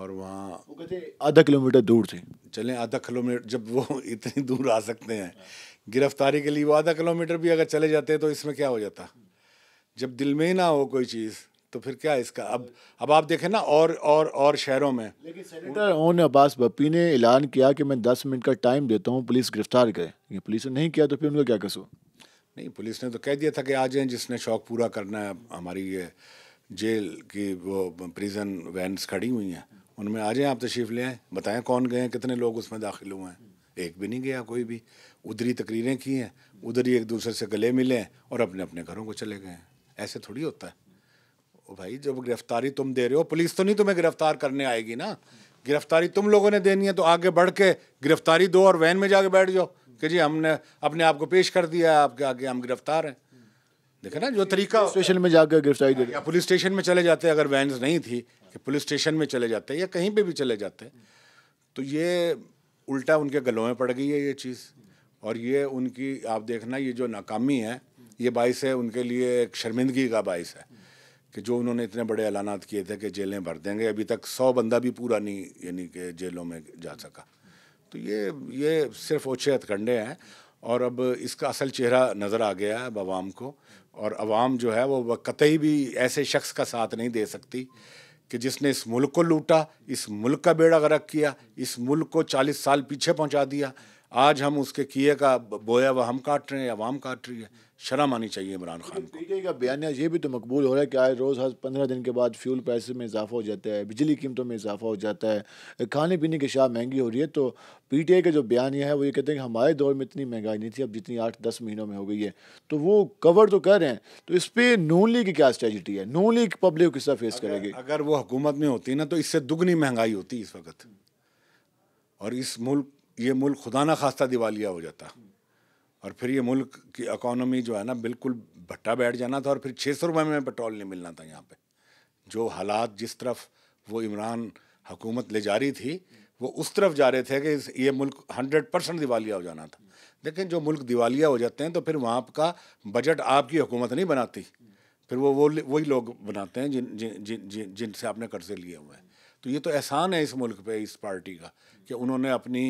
और वहाँ आधा किलोमीटर दूर थे चलें आधा किलोमीटर जब वो इतनी दूर आ सकते हैं गिरफ्तारी के लिए वो आधा किलोमीटर भी अगर चले जाते हैं तो इसमें क्या हो जाता जब दिल में ही ना हो कोई चीज़ तो फिर क्या इसका अब अब आप देखें ना और और और शहरों में लेकिन सेनेटर ओन अब्बास बप्पी ने ऐलान किया कि मैं दस मिनट का टाइम देता हूँ पुलिस गिरफ्तार करे ये पुलिस ने नहीं किया तो फिर उनका क्या कसो नहीं पुलिस ने तो कह दिया था कि आ जाए जिसने शौक पूरा करना है हमारी ये जेल की वो प्रिजन वैन्स खड़ी हुई हैं उनमें आ जाएँ आप तशीफ ले आएँ बताएं कौन गए हैं कितने लोग उसमें दाखिल हुए हैं एक भी नहीं गया कोई भी उधरी तकरीरें की हैं उधर ही एक दूसरे से गले मिले हैं और अपने अपने घरों को चले गए हैं ऐसे थोड़ी होता है भाई जब गिरफ्तारी तुम दे रहे हो पुलिस तो नहीं तुम्हें गिरफ्तार करने आएगी ना गिरफ्तारी तुम लोगों ने देनी है तो आगे बढ़ के गिरफ्तारी दो और वैन में जाके बैठ जाओ कि जी हमने अपने आप को पेश कर दिया है आपके आगे हम गिरफ्तार हैं देखे ना जो तरीका स्टेशन में जाकर गिरफ्तारी दे या पुलिस स्टेशन में चले जाते अगर वैन नहीं थी कि पुलिस स्टेशन में चले जाते या कहीं पर भी चले जाते तो ये उल्टा उनके गलों में पड़ गई है ये चीज़ और ये उनकी आप देखना ये जो नाकामी है ये बाइस है उनके लिए एक शर्मिंदगी का बायस है कि जो उन्होंने इतने बड़े ऐलान किए थे कि जेलें भर देंगे अभी तक सौ बंदा भी पूरा नहीं यानी कि जेलों में जा सका तो ये ये सिर्फ ओछे हथकंडे हैं और अब इसका असल चेहरा नज़र आ गया है अब आवाम को और आवाम जो है वो कतई भी ऐसे शख्स का साथ नहीं दे सकती कि जिसने इस मुल्क को लूटा इस मुल्क का बेड़ा गरक किया इस मुल्क को 40 साल पीछे पहुंचा दिया आज हम उसके किए का बोया वह हम काट रहे हैं या वाम काट रही है शर्म आनी चाहिए इमरान खान को पीटीआई का बयान ये भी तो मकबूल हो रहा है कि आज रोज़ हर पंद्रह दिन के बाद फ्यूल पैसे में इजाफा हो जाता है बिजली कीमतों में इजाफा हो जाता है खाने पीने की शाह महंगी हो रही है तो पीटीआई का जो बयान है वो ये कहते हैं कि हमारे दौर में इतनी महंगाई नहीं थी अब जितनी आठ दस महीनों में हो गई है तो वो कवर तो कर रहे हैं तो इस पर नून लीग की क्या स्ट्रेटी है नून लीग पब्लिक किस तरह फेस करेगी अगर वो हुकूमत में होती ना तो इससे दुगनी महंगाई होती इस वक्त और इस मुल्क ये मुल्क खुदा ना खास्ता दिवालिया हो जाता और फिर ये मुल्क की इकोनॉमी जो है ना बिल्कुल भट्टा बैठ जाना था और फिर छः सौ रुपये में पेट्रोल नहीं मिलना था यहाँ पे जो हालात जिस तरफ वो इमरान हुकूमत ले जा रही थी वो उस तरफ जा रहे थे कि ये मुल्क हंड्रेड परसेंट दिवालिया हो जाना था लेकिन जो मुल्क दिवालिया हो जाते हैं तो फिर वहाँ का बजट आपकी हुकूमत नहीं बनाती फिर वो वो वही लोग बनाते हैं जिन जिन जिन जिन जिनसे आपने कर्जे लिए हुए हैं तो ये तो एहसान है इस मुल्क पे इस पार्टी का कि उन्होंने अपनी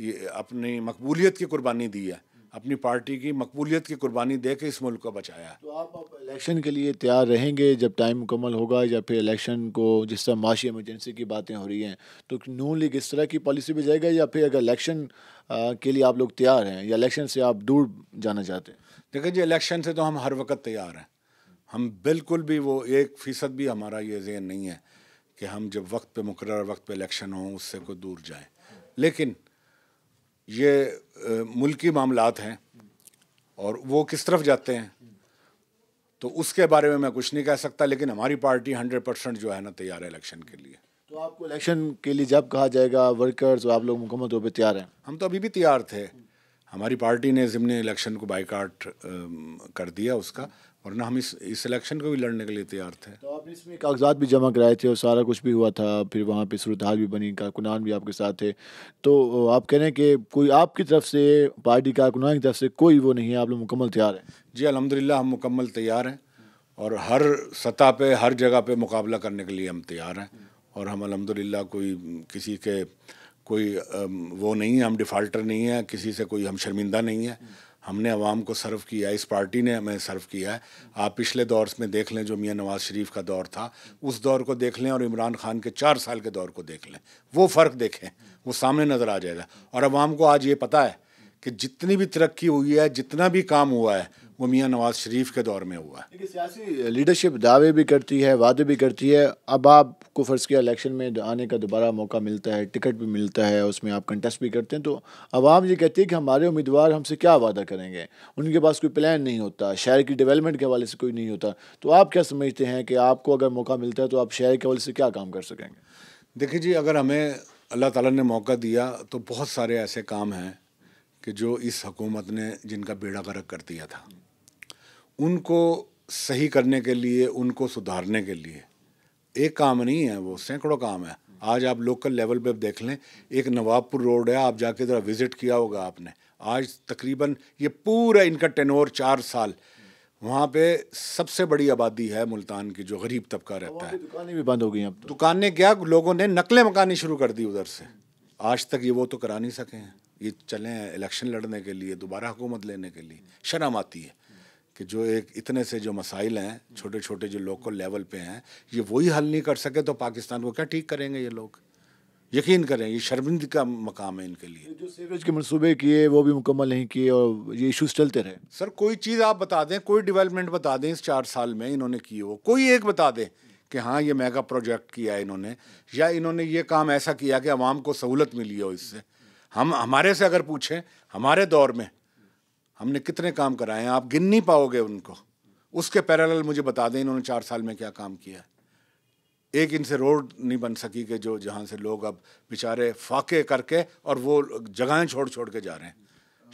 ये अपनी मकबूलियत की कुर्बानी दी है अपनी पार्टी की मकबूलियत की कुर्बानी दे के इस मुल्क को बचाया है तो आप इलेक्शन के लिए तैयार रहेंगे जब टाइम मुकम्मल होगा या फिर इलेक्शन को जिस तरह माशी एमरजेंसी की बातें हो रही हैं तो नू लीग इस तरह की पॉलिसी भी जाएगा या फिर अगर इलेक्शन के लिए आप लोग तैयार हैं या इलेक्शन से आप दूर जाना चाहते हैं देखिए जी इलेक्शन से तो हम हर वक्त तैयार हैं हम बिल्कुल भी वो एक फ़ीसद भी हमारा ये जहन नहीं है कि हम जब वक्त पे मुकर वक्त पे इलेक्शन हों उससे कोई दूर जाएं लेकिन ये मुल्की मामलात हैं और वो किस तरफ जाते हैं तो उसके बारे में मैं कुछ नहीं कह सकता लेकिन हमारी पार्टी हंड्रेड परसेंट जो है ना तैयार है इलेक्शन के लिए तो आपको इलेक्शन के लिए जब कहा जाएगा वर्कर्स आप लोग मुकम्मल तौर पर तैयार हैं हम तो अभी भी तैयार थे हमारी पार्टी ने जिमने इलेक्शन को बाइकाट कर दिया उसका और ना हम इस इलेक्शन को भी लड़ने के लिए तैयार थे तो आप इसमें कागजात भी जमा कराए थे और सारा कुछ भी हुआ था फिर वहाँ पे सूरत हाल भी बनी कारकुनान भी आपके साथ थे तो आप कह रहे हैं कि कोई आपकी तरफ से पार्टी कारकुनान की तरफ से कोई वो नहीं है आप लोग मुकम्मल तैयार हैं जी अलहमदिल्ला हम मुकम्मल तैयार हैं और हर सतह पर हर जगह पर मुकाबला करने के लिए हम तैयार हैं और हम अलहमदिल्ला कोई किसी के कोई वो नहीं है हम डिफ़ाल्टर नहीं है किसी से कोई हम शर्मिंदा नहीं है हमने आवाम को सर्व किया इस पार्टी ने हमें सर्व किया है आप पिछले दौर में देख लें जो मियाँ नवाज शरीफ का दौर था उस दौर को देख लें और इमरान खान के चार साल के दौर को देख लें वो फ़र्क देखें वो सामने नज़र आ जाएगा और आवाम को आज ये पता है कि जितनी भी तरक्की हुई है जितना भी काम हुआ है वो मियाँ नवाज शरीफ के दौर में हुआ सियासी लीडरशिप दावे भी करती है वादे भी करती है अब आपको फ़र्ज़ किया इलेक्शन में आने का दोबारा मौका मिलता है टिकट भी मिलता है उसमें आप कंटेस्ट भी करते हैं तो आवाम ये कहती है कि हमारे उम्मीदवार हमसे क्या वादा करेंगे उनके पास कोई प्लान नहीं होता शहर की डेवलपमेंट के हवाले से कोई नहीं होता तो आप क्या समझते हैं कि आपको अगर मौका मिलता है तो आप शहर के हवाले से क्या काम कर सकेंगे देखिए जी अगर हमें अल्लाह ताला ने मौका दिया तो बहुत सारे ऐसे काम हैं कि जो इस हुकूमत ने जिनका बेड़ा गर्क कर दिया था उनको सही करने के लिए उनको सुधारने के लिए एक काम नहीं है वो सैकड़ों काम है आज आप लोकल लेवल पे देख लें एक नवाबपुर रोड है आप जाके ज़रा विज़िट किया होगा आपने आज तकरीबन ये पूरा इनका टेनोर चार साल वहाँ पे सबसे बड़ी आबादी है मुल्तान की जो गरीब तबका रहता है दुकानें भी बंद हो गई अब तो। दुकानें क्या लोगों ने नकलें मकानी शुरू कर दी उधर से आज तक ये वो तो करा नहीं सके हैं ये चले हैं इलेक्शन लड़ने के लिए दोबारा हुकूमत लेने के लिए शर्म आती है कि जो एक इतने से जो मसाइल हैं छोटे छोटे जो लोकल लेवल पे हैं ये वही हल नहीं कर सके तो पाकिस्तान को क्या ठीक करेंगे ये लोग यकीन करें ये शर्मिंद का मकाम है इनके लिए जो सीवरेज के मनसूबे किए वो भी मुकम्मल नहीं किए और ये इशूज़ चलते रहे सर कोई चीज़ आप बता दें कोई डेवलपमेंट बता दें इस चार साल में इन्होंने की हो कोई एक बता दें कि हाँ ये मेगा प्रोजेक्ट किया है इन्होंने या इन्होंने ये काम ऐसा किया कि आवाम को सहूलत मिली हो इससे हम हमारे से अगर पूछें हमारे दौर में हमने कितने काम कराए हैं आप गिन नहीं पाओगे उनको उसके पैरेलल मुझे बता दें इन्होंने चार साल में क्या काम किया है एक इनसे रोड नहीं बन सकी कि जो जहाँ से लोग अब बेचारे फाके करके और वो जगहें छोड़ छोड़ के जा रहे हैं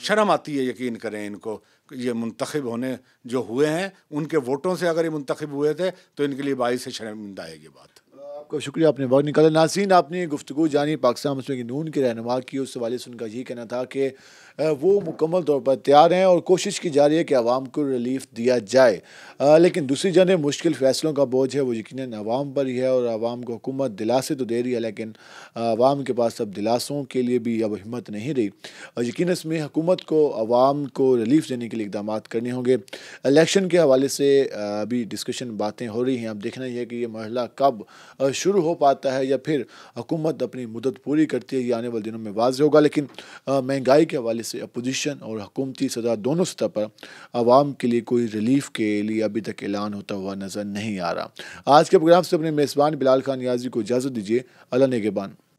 शर्म आती है यकीन करें इनको ये मुंतखब होने जो हुए हैं उनके वोटों से अगर ये मुंतखब हुए थे तो इनके लिए बाईस से शर्मिंदा है ये बात आपका शुक्रिया आपने बहुत निकाला नासिन आपने गुफ्तु जानी पाकिस्तान मुस्लिम नून के रहनुमा की उस हवाले से उनका ये कहना था कि वो मुकम्मल तौर पर तैयार हैं और कोशिश की जा रही है कि आवाम को रिलीफ दिया जाए लेकिन दूसरी जानब मुश्किल फैसलों का बोझ है वो यकीन आवाम पर ही है और आवाम को हुकूमत दिलासे तो दे रही है लेकिन आवाम के पास अब दिलासों के लिए भी अब हिम्मत नहीं रही और यकीन इसमें हुकूमत को आवाम को रिलीफ देने के लिए इकदाम करने होंगे इलेक्शन के हवाले से अभी डिस्कशन बातें हो रही हैं अब देखना यह कि ये मरला कब शुरू हो पाता है या फिर हुकूमत अपनी मदद पूरी करती है ये आने वाले दिनों में वाज होगा लेकिन महंगाई के हवाले जैसे अपोजिशन और हकूमती सतह दोनों सतह पर आवाम के लिए कोई रिलीफ के लिए अभी तक ऐलान होता हुआ नज़र नहीं आ रहा आज के प्रोग्राम से अपने मेज़बान बिलाल खान याजी को इजाज़त दीजिए अला नगेबान